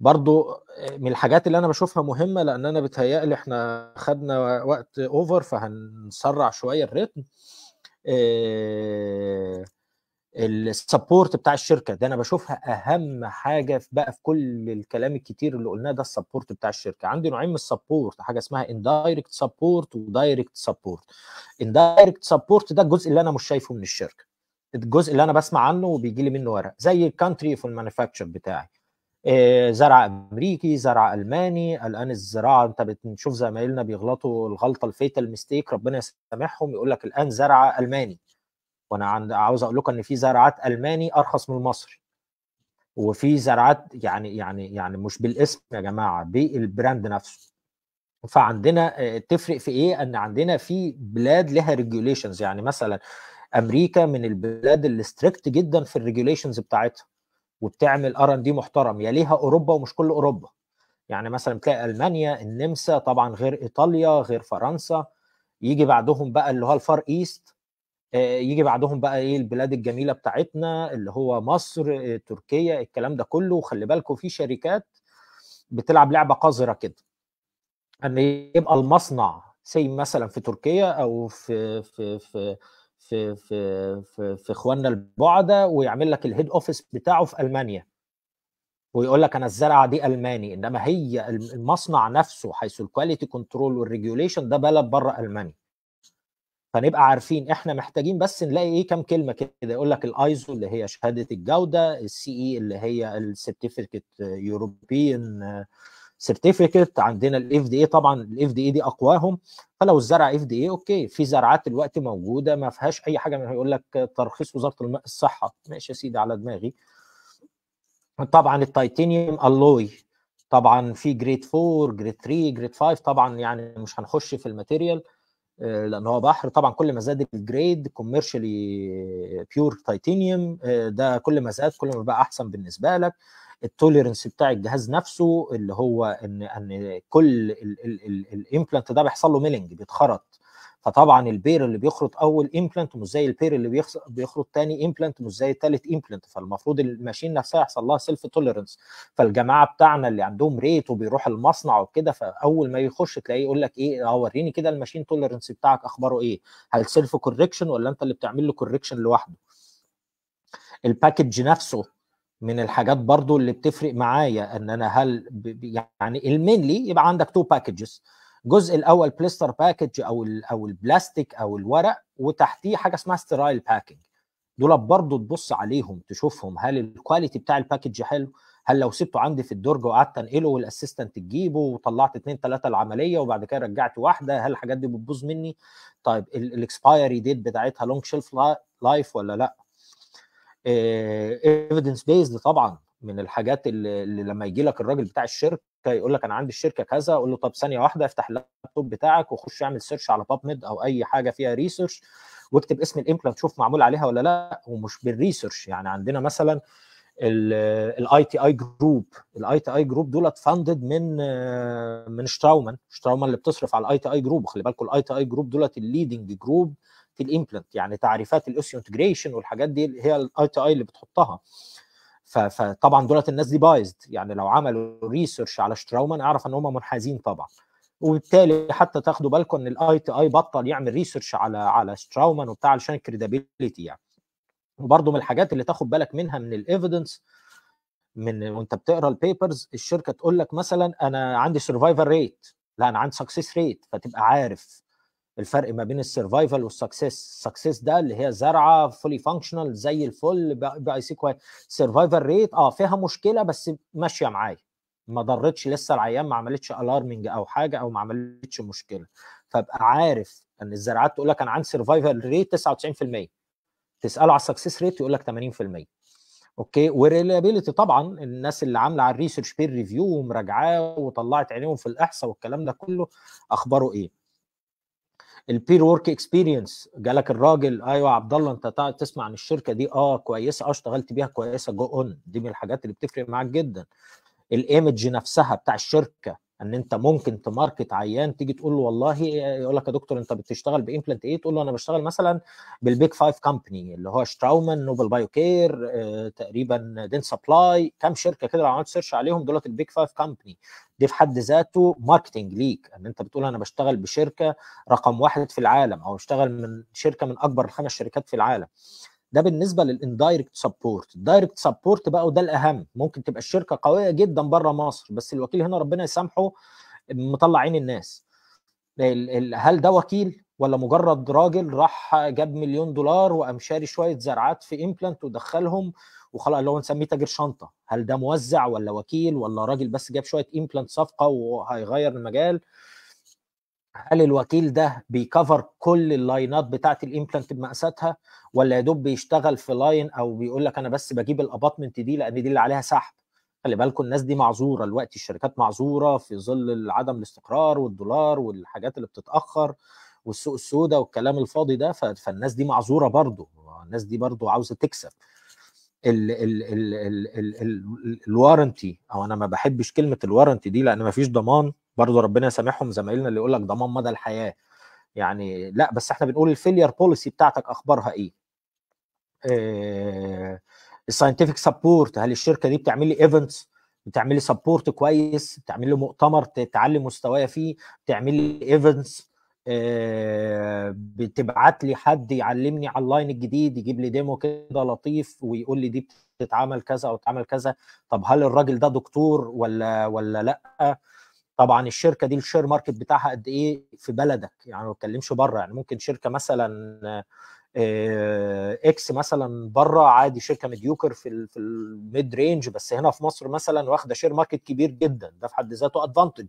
برضو آه، من الحاجات اللي انا بشوفها مهمه لان انا بتهيألي احنا خدنا وقت اوفر فهنسرع شويه الريتم إيه السبورت بتاع الشركه ده انا بشوفها اهم حاجه في بقى في كل الكلام الكتير اللي قلناه ده السبورت بتاع الشركه عندي نوعين من السبورت حاجه اسمها اندايركت سبورت ودايركت سبورت اندايركت سبورت ده الجزء اللي انا مش شايفه من الشركه الجزء اللي انا بسمع عنه وبيجي لي منه ورق زي الكانتري في المانيفاكتشر بتاعي آه، زرع امريكي زرع الماني الان الزراعه انت بنشوف زمايلنا بيغلطوا الغلطه الفيتال ميستيك ربنا يسامحهم يقول لك الان زرع الماني وانا عند عاوز اقول لكم ان في زرعات الماني ارخص من المصري وفي زرعات يعني يعني يعني مش بالاسم يا جماعه بالبراند نفسه فعندنا آه، تفرق في ايه ان عندنا في بلاد لها ريجوليشنز يعني مثلا امريكا من البلاد اللي ستريكت جدا في الريجوليشنز بتاعتها وبتعمل ار ان دي محترم يليها اوروبا ومش كل اوروبا يعني مثلا تلاقي المانيا النمسا طبعا غير ايطاليا غير فرنسا يجي بعدهم بقى اللي هو الفار ايست آه، يجي بعدهم بقى ايه البلاد الجميله بتاعتنا اللي هو مصر آه، تركيا الكلام ده كله وخلي بالكم في شركات بتلعب لعبه قذره كده ان يبقى المصنع زي مثلا في تركيا او في في في في في في, في اخواننا البعده ويعمل لك الهيد اوفيس بتاعه في المانيا ويقول لك انا الزرعه دي الماني انما هي المصنع نفسه حيث الكواليتي كنترول والريجوليشن ده بلد بره المانيا فنبقى عارفين احنا محتاجين بس نلاقي ايه كام كلمه كده يقول لك الايزو اللي هي شهاده الجوده السي اي e اللي هي السيرتيفيكت يوروبيان سيرتيفيكت عندنا الاف دي اي طبعا الاف دي اي دي اقواهم فلو الزرع اف دي اي اوكي في زرعات دلوقتي موجوده ما فيهاش اي حاجه من هيقول لك ترخيص وزاره الصحه ماشي يا سيدي على دماغي طبعا التيتانيوم الوي طبعا في جريد 4 جريد 3 جريد 5 طبعا يعني مش هنخش في الماتيريال آه، لان هو بحر طبعا كل ما زاد الجريد كوميرشالي بيور تيتانيوم ده كل ما زاد كل ما بقى احسن بالنسبه لك التوليرنس بتاع الجهاز نفسه اللي هو ان ان كل الامبلانت ده بيحصل له ميلنج بيتخرط فطبعا البير اللي بيخرط اول امبلانت مش زي البير اللي بيخرط تاني امبلانت مش زي تالت امبلانت فالمفروض الماشين نفسها يحصل لها سيلف توليرنس فالجماعه بتاعنا اللي عندهم ريت وبيروح المصنع وكده فاول ما يخش تلاقيه يقول لك ايه اه وريني كده الماشين توليرنس بتاعك اخباره ايه هل سيلف كوركشن ولا انت اللي بتعمل له كوركشن لوحده الباكج نفسه من الحاجات برضو اللي بتفرق معايا ان انا هل يعني المينلي يبقى عندك تو باكجز الجزء الاول بليستر باكج او او البلاستيك او الورق وتحتيه حاجه اسمها سترايل باكج دول برضه تبص عليهم تشوفهم هل الكواليتي بتاع الباكج حلو هل لو سبته عندي في الدرج وقعدت انقله والاسيستنت تجيبه وطلعت اثنين ثلاثه العمليه وبعد كده رجعت واحده هل الحاجات دي بتبوظ مني طيب الاكسبايري ديت بتاعتها لونج شيلف لايف ولا لا ايفيدنس آه، بيزد طبعا من الحاجات اللي, اللي لما يجي لك الراجل بتاع الشركه يقول لك انا عندي الشركه كذا اقول له طب ثانيه واحده افتح اللابتوب بتاعك وخش اعمل سيرش على باب ميد او اي حاجه فيها ريسيرش واكتب اسم الامبلانت شوف معمول عليها ولا لا ومش بالريسيرش يعني عندنا مثلا الاي تي اي جروب الاي تي اي جروب دولت فاندد من من شتراومان شتراومان اللي بتصرف على الاي تي اي جروب وخلي بالكم الاي تي اي جروب دولت الليدنج جروب في الامبلانت يعني تعريفات الاوسيو انتجريشن والحاجات دي هي الاي تي اي اللي بتحطها فطبعا دولت الناس دي بايزد يعني لو عملوا ريسيرش على شتراومان اعرف ان هم منحازين طبعا وبالتالي حتى تاخدوا بالكم ان الاي تي اي بطل يعمل ريسيرش على على شتراومان وبتاع علشان الكريدابيلتي يعني وبرضه من الحاجات اللي تاخد بالك منها من الايفيدنس من وانت بتقرا البيبرز الشركه تقول لك مثلا انا عندي سرفايفر ريت لا انا عندي سكسس ريت فتبقى عارف الفرق ما بين السرفايفل والسكسس السكسس ده اللي هي زرعه فولي فانكشنال زي الفل باي سي كويس سرفايفل ريت اه فيها مشكله بس ماشيه معايا ما ضرتش لسه العيان ما عملتش الارمنج او حاجه او ما عملتش مشكله فابقى عارف ان الزرعات تقول لك انا عندي سرفايفل ريت 99% تساله على السكسس ريت يقول لك 80% اوكي وريلابيلتي طبعا الناس اللي عامله على الريسيرش بير ريفيو ومراجعاه وطلعت عينيهم في الاحصاء والكلام ده كله اخباره ايه البير ورك اكسبيرينس جالك الراجل ايوه عبد الله انت تسمع عن الشركه دي اه كويسه اه اشتغلت بيها كويسه جو اون دي من الحاجات اللي بتفرق معاك جدا الايمج نفسها بتاع الشركه ان انت ممكن تماركت عيان تيجي تقول له والله يقول لك يا دكتور انت بتشتغل بامبلانت ايه تقول له انا بشتغل مثلا بالبيج فايف كامباني اللي هو شتراومان نوبل بايو كير آه، تقريبا دين سبلاي كام شركه كده لو عملت سيرش عليهم دولت البيج فايف كامباني دي في حد ذاته ماركتنج ليك ان انت بتقول انا بشتغل بشركه رقم واحد في العالم او بشتغل من شركه من اكبر الخمس شركات في العالم ده بالنسبه للاندايركت سبورت الدايركت سبورت بقى وده الاهم ممكن تبقى الشركه قويه جدا بره مصر بس الوكيل هنا ربنا يسامحه مطلع عين الناس هل ده وكيل ولا مجرد راجل راح جاب مليون دولار وقام شاري شويه زرعات في امبلانت ودخلهم وخلاص اللي هو نسميه تاجر شنطه هل ده موزع ولا وكيل ولا راجل بس جاب شويه امبلانت صفقه وهيغير المجال هل الوكيل ده بيكفر كل اللاينات بتاعه الامبلانت بمقاساتها ولا يا دوب بيشتغل في لاين او بيقول لك انا بس بجيب الاباطمنت دي لان دي اللي عليها سحب خلي بالكم الناس دي معذوره دلوقتي الشركات معذوره في ظل عدم الاستقرار والدولار والحاجات اللي بتتاخر والسوق السوداء والكلام الفاضي ده فالناس دي معذوره برضه الناس دي برضه عاوزه تكسب ال ال ال ال ال ال الوارنتي او انا ما بحبش كلمه الوارنتي دي لان ما فيش ضمان برضه ربنا يسامحهم زمايلنا اللي يقول لك ضمان مدى الحياه يعني لا بس احنا بنقول الفيلير بوليسي بتاعتك اخبارها ايه؟ آه الساينتفك سبورت هل الشركه دي بتعمل لي ايفنتس؟ بتعمل لي سبورت كويس؟ بتعمل لي مؤتمر تعلي مستوايا فيه؟ بتعمل لي ايفنتس؟ آه، بتبعت لي حد يعلمني على اللاين الجديد يجيب لي ديمو كده لطيف ويقول لي دي بتتعمل كذا او تتعمل كذا طب هل الراجل ده دكتور ولا ولا لا طبعا الشركه دي الشير ماركت بتاعها قد ايه في بلدك يعني ما بتكلمش بره يعني ممكن شركه مثلا اكس آه، مثلا بره عادي شركه مديوكر في في الميد رينج بس هنا في مصر مثلا واخده شير ماركت كبير جدا ده في حد ذاته ادفانتج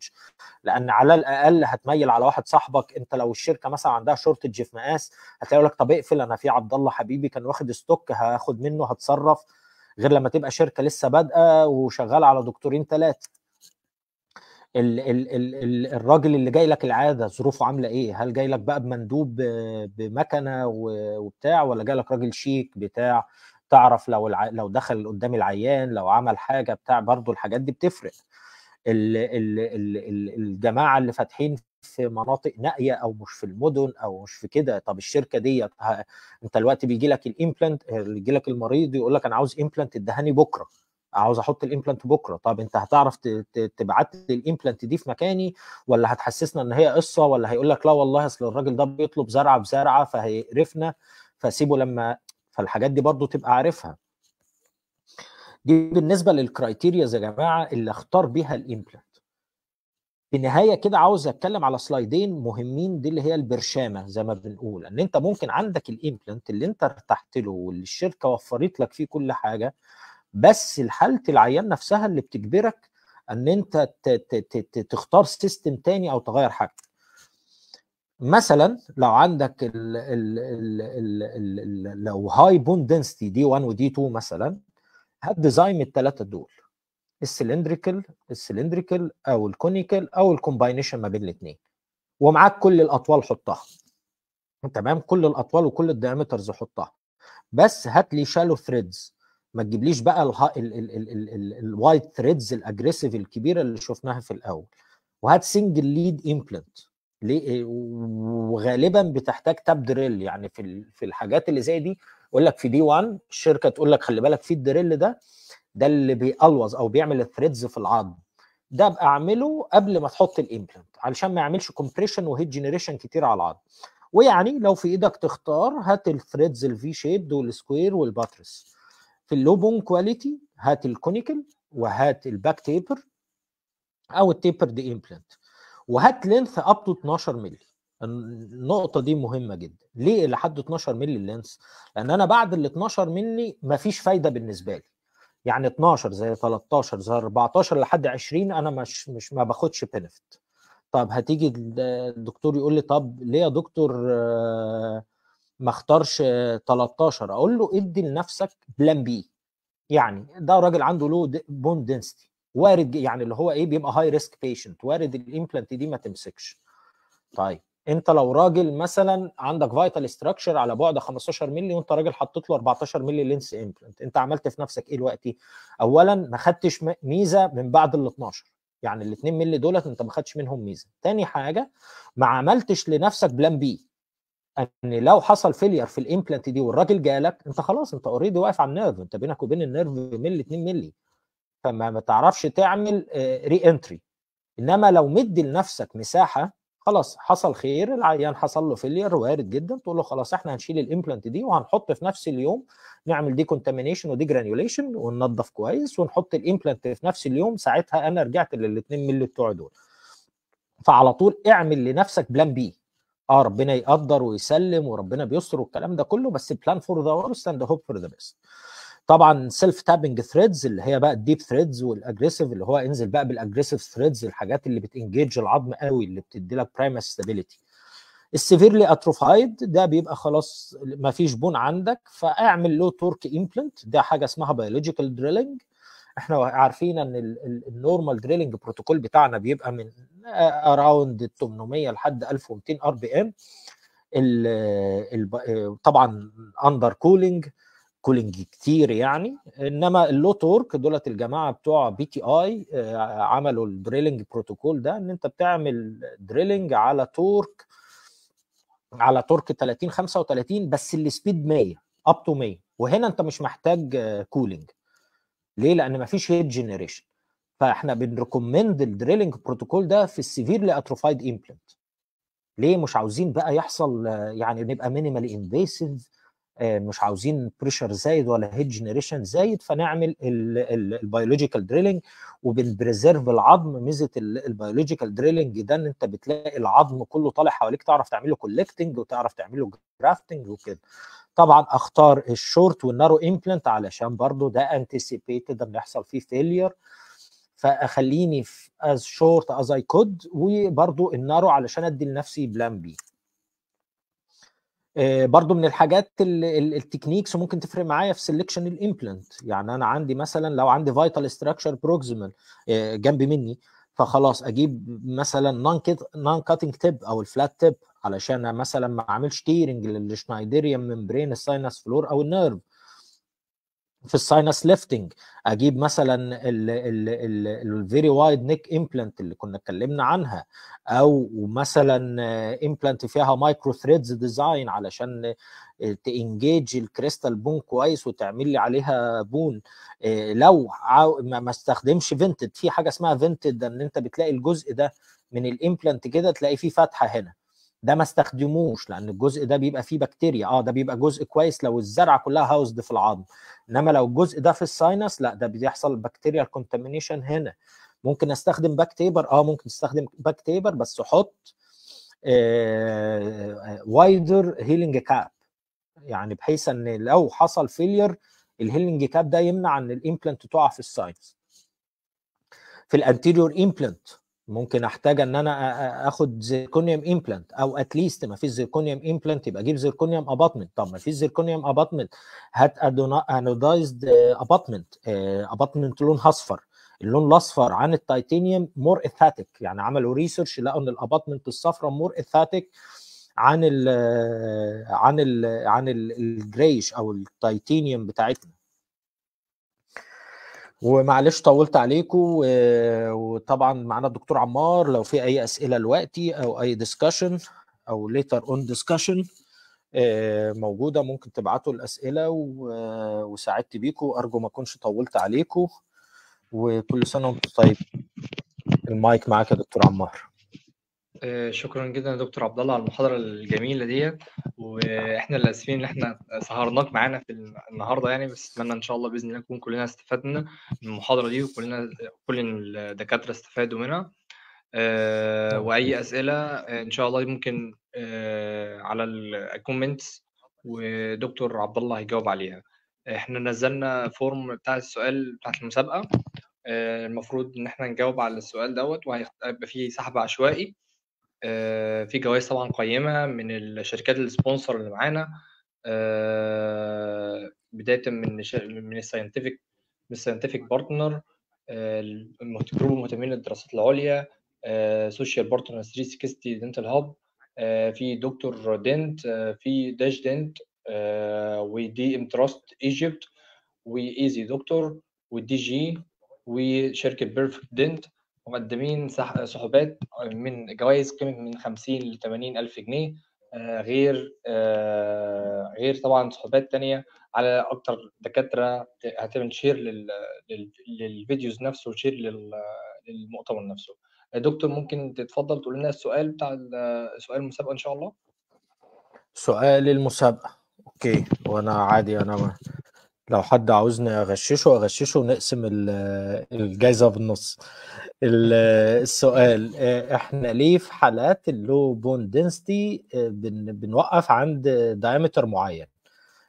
لان على الاقل هتميل على واحد صاحبك انت لو الشركه مثلا عندها شورتج في مقاس هتلاقي لك طب اقفل انا في عبد الله حبيبي كان واخد ستوك هاخد منه هتصرف غير لما تبقى شركه لسه بادئه وشغاله على دكتورين ثلاثه ال ال ال ال الراجل اللي جاي لك العاده ظروفه عامله ايه هل جاي لك بقى بمندوب بمكنه وبتاع ولا جاي لك راجل شيك بتاع تعرف لو الع... لو دخل قدام العيان لو عمل حاجه بتاع برضو الحاجات دي بتفرق ال... ال... ال... ال... الجماعه اللي فاتحين في مناطق نائيه او مش في المدن او مش في كده طب الشركه ديت انت دلوقتي بيجي لك الامبلانت بيجي لك المريض يقول لك انا عاوز امبلانت الدهني بكره عاوز احط الامبلانت بكره طب انت هتعرف تبعت لي الامبلانت دي في مكاني ولا هتحسسنا ان هي قصه ولا هيقول لك لا والله اصل الراجل ده بيطلب زرعه بزرعه فهيقرفنا فسيبه لما فالحاجات دي برضو تبقى عارفها دي بالنسبه للكرايتيريا يا جماعه اللي اختار بيها الامبلانت في النهايه كده عاوز اتكلم على سلايدين مهمين دي اللي هي البرشامه زي ما بنقول ان انت ممكن عندك الامبلانت اللي انت ارتحت له واللي الشركه وفرت لك فيه كل حاجه بس حاله العيان نفسها اللي بتجبرك ان انت تختار سيستم تاني او تغير حاجه مثلا لو عندك الـ الـ الـ الـ الـ لو هاي بون دنسيتي دي 1 ودي 2 مثلا هات ديزاين الثلاثه دول السلندريكال السلندريكال او الكونيكال او الكومباينيشن ما بين الاثنين ومعاك كل الاطوال حطها تمام كل الاطوال وكل الدايمترز حطها بس هات لي شالو ثريدز ما تجيبليش بقى الوايت ثريدز الاجريسيف الكبيره اللي شفناها في الاول وهات سنجل ليد امبلنت ليه إيه؟ وغالبا بتحتاج تاب دريل يعني في في الحاجات اللي زي دي يقول لك في دي 1 الشركه تقول لك خلي بالك في الدريل ده ده اللي بيقلوظ او بيعمل الثريدز في العظم ده ابقى اعمله قبل ما تحط الامبلنت علشان ما يعملش كومبريشن وهيت جنريشن كتير على العظم ويعني لو في ايدك تختار هات الثريدز الفي شيبد والسكوير والباترس في اللو بون كواليتي هات الكونيكال وهات الباك تيبر او التيبر دي امبلانت وهات لينث اب تو 12 مللي النقطة دي مهمة جدا، ليه لحد 12 مللي اللينث لأن أنا بعد ال 12 مللي مفيش فايدة بالنسبة لي. يعني 12 زي 13 زي 14 لحد 20 أنا مش مش ما باخدش بنفت طب هتيجي الدكتور يقول لي طب ليه يا دكتور آه ما اختارش 13 اقول له ادي لنفسك بلان بي يعني ده راجل عنده لو بون دنسيتي وارد يعني اللي هو ايه بيبقى هاي ريسك بيشنت وارد الامبلانت دي ما تمسكش طيب انت لو راجل مثلا عندك فايتال ستراكشر على بعد 15 مللي وانت راجل حطيت له 14 مللي لينس امبلانت انت عملت في نفسك ايه دلوقتي اولا ما خدتش ميزه من بعد ال 12 يعني ال 2 مللي دولت انت ما خدتش منهم ميزه تاني حاجه ما عملتش لنفسك بلان بي ان لو حصل فيلير في الامبلانت دي والراجل جالك انت خلاص انت اوريدي واقف على النيرف انت بينك وبين النيرف ملي 2 ملي فما ما تعرفش تعمل ري آه، انتري انما لو مدي لنفسك مساحه خلاص حصل خير العيان حصل له فيلير وارد جدا تقول له خلاص احنا هنشيل الامبلانت دي وهنحط في نفس اليوم نعمل دي كونتامينيشن ودي جرانيوليشن وننظف كويس ونحط الامبلانت في نفس اليوم ساعتها انا رجعت لل 2 مللي بتوع دول فعلى طول اعمل لنفسك بلان بي اه ربنا يقدر ويسلم وربنا بيستر والكلام ده كله بس بلان فور ذا ورست اند هوب فور ذا بيست طبعا سيلف تابنج ثريدز اللي هي بقى الديب ثريدز والاجريسيف اللي هو انزل بقى بالاجريسيف ثريدز الحاجات اللي بتنجيج العظم قوي اللي بتدي لك برايم ستابيليتي السيفيرلي اتروفايد ده بيبقى خلاص ما فيش بون عندك فاعمل له تورك امبلنت ده حاجه اسمها بيولوجيكال دريلنج احنا عارفين ان النورمال دريلنج بروتوكول بتاعنا بيبقى من اراوند 800 لحد 1200 ار بي ام طبعا اندر كولينج كولينج كتير يعني انما اللو تورك دولت الجماعه بتوع بي تي اي عملوا الدريلنج بروتوكول ده ان انت بتعمل دريلنج على تورك على تورك 30 35 بس السبيد 100 اب تو 100 وهنا انت مش محتاج كولينج آه، ليه؟ لان مفيش هيد جنريشن فاحنا بنريكومند الدريلنج بروتوكول ده في السيفير لاتروفايد امبلنت ليه مش عاوزين بقى يحصل يعني نبقى مينيمال انفيسيف آه، مش عاوزين بريشر زايد ولا هيد جنريشن زايد فنعمل البيولوجيكال دريلنج وبنبريزرف العظم ميزه البيولوجيكال دريلنج ده ان انت بتلاقي العظم كله طالع حواليك تعرف تعمله كولكتنج وتعرف تعمله جرافتنج وكده طبعا اختار الشورت والنارو امبلانت علشان برضو ده انتسيبيتد ان يحصل فيه فيلير فاخليني في از شورت از اي كود وبرضو النارو علشان ادي لنفسي بلان آه، بي برضو من الحاجات التكنيكس ممكن تفرق معايا في سيلكشن الامبلانت يعني انا عندي مثلا لو عندي فيتال ستراكشر بروكسيمال جنب مني فخلاص اجيب مثلا نون كاتنج تيب او الفلات تيب علشان مثلا ما اعملش تيرنج للشنايدريان ممبرين الساينس فلور او النيرف في الساينس ليفتنج اجيب مثلا الفيري وايد نيك امبلانت اللي كنا اتكلمنا عنها او مثلا امبلانت فيها مايكرو ثريدز ديزاين علشان تانجيج الكريستال بون كويس وتعمل لي عليها بون لو ما استخدمش فينتد في حاجه اسمها فينتد ان انت بتلاقي الجزء ده من الامبلانت كده تلاقي فيه فتحه هنا ده ما استخدموش لان الجزء ده بيبقى فيه بكتيريا اه ده بيبقى جزء كويس لو الزرعه كلها هاوزد في العظم انما لو الجزء ده في الساينس لا ده بيحصل بكتيريا كونتامينيشن هنا ممكن استخدم باك تيبر اه ممكن استخدم باك تيبر بس احط وايدر هيلينج كاب يعني بحيث ان لو حصل فيلير الهيلينج كاب ده يمنع ان الامبلانت تقع في الساينس في الانتيريور امبلانت ممكن احتاج ان انا اخد زيركونيوم امبلانت او اتليست ما فيش زيركونيوم امبلانت يبقى اجيب زيركونيوم اباتمنت طب ما فيش زيركونيوم اباتمنت هات انودايزد اباتمنت اباتمنت لونها اصفر اللون الاصفر عن التيتانيوم مور اثاتيك يعني عملوا ريسيرش لقوا ان الاباتمنت الصفراء مور اثاتيك عن الـ آه، عن الـ عن الجريش او التيتانيوم بتاعتنا ومعلش طولت عليكم وطبعا معانا الدكتور عمار لو في اي اسئله دلوقتي او اي ديسكشن او ليتر اون ديسكشن موجوده ممكن تبعتوا الاسئله وسعدت بيكم ارجو ما اكونش طولت عليكم وكل سنه وانتم طيب المايك معاك يا دكتور عمار آه، شكرا جدا يا دكتور عبد الله على المحاضره الجميله ديت واحنا اللي اسفين ان احنا سهرناك معانا في النهارده يعني بس اتمنى ان شاء الله باذن الله نكون كلنا استفدنا من المحاضره دي وكلنا كل الدكاتره استفادوا منها آه، واي اسئله آه، ان شاء الله ممكن على الكومنتس ودكتور عبد الله هيجاوب عليها احنا نزلنا فورم بتاع السؤال بتاع المسابقه المفروض ان احنا نجاوب على السؤال دوت وهيبقى فيه سحب عشوائي آه، في جوائز طبعا قيمة من الشركات السبونسر اللي معانا آه، بداية من من الساينتفك من آه، الساينتفك بارتنر جروب المهتمين للدراسات العليا سوشيال بارتنر 360 دنتال هاب في دكتور دنت في داش دنت ودي ام تراست ايجيبت وايزي دكتور والدي جي وشركه بيرفكت دنت مقدمين سحوبات من جوائز قيمة من 50 ل 80 ألف جنيه آه، غير آه، غير طبعا سحوبات تانية على أكتر دكاترة هتعمل شير للفيديوز نفسه وشير للمؤتمر نفسه دكتور ممكن تتفضل تقول لنا السؤال بتاع سؤال المسابقة إن شاء الله سؤال المسابقة أوكي وأنا عادي أنا ما. لو حد عاوزني اغششه اغششه ونقسم آه، الجايزه بالنص أيوه. آه، السؤال آه، احنا ليه في حالات اللو بون دنسيتي بنوقف عند دايمتر معين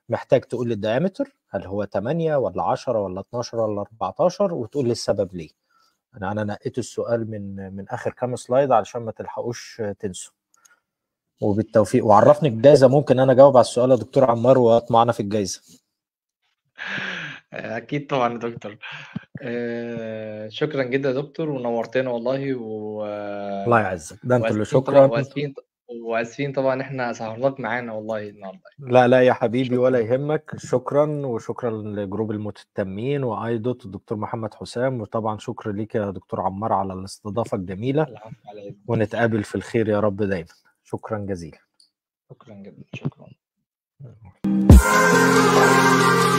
محتاج تقول لي الدايمتر هل هو 8 ولا 10 ولا 12 ولا 14 وتقول لي السبب ليه انا انا نقيت السؤال من من اخر كام سلايد علشان ما تلحقوش تنسوا وبالتوفيق وعرفني الجائزه ممكن انا اجاوب على السؤال يا دكتور عمار واطمعنا في الجائزه آه، اكيد طبعا يا دكتور آه، شكرا جدا يا دكتور ونورتنا والله و الله يعزك ده انت اللي شكرا واسفين واسفين طبعا احنا سهرناك معانا والله النهارده لا لا يا حبيبي شكرا. ولا يهمك شكرا وشكرا لجروب المتتمين وايدوت الدكتور محمد حسام وطبعا شكرا ليك يا دكتور عمار على الاستضافه الجميله إيه؟ ونتقابل في الخير يا رب دايما شكرا جزيلا شكرا جدا شكرا نعم. Thank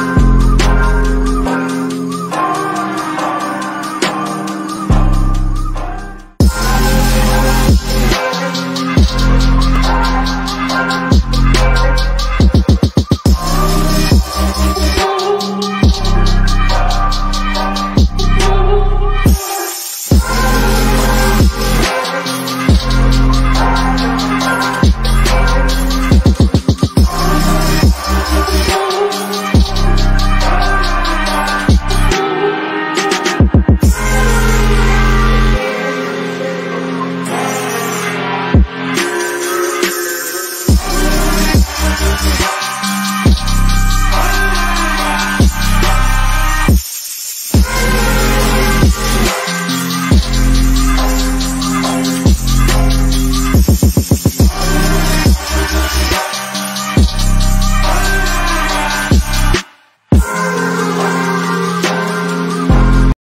you.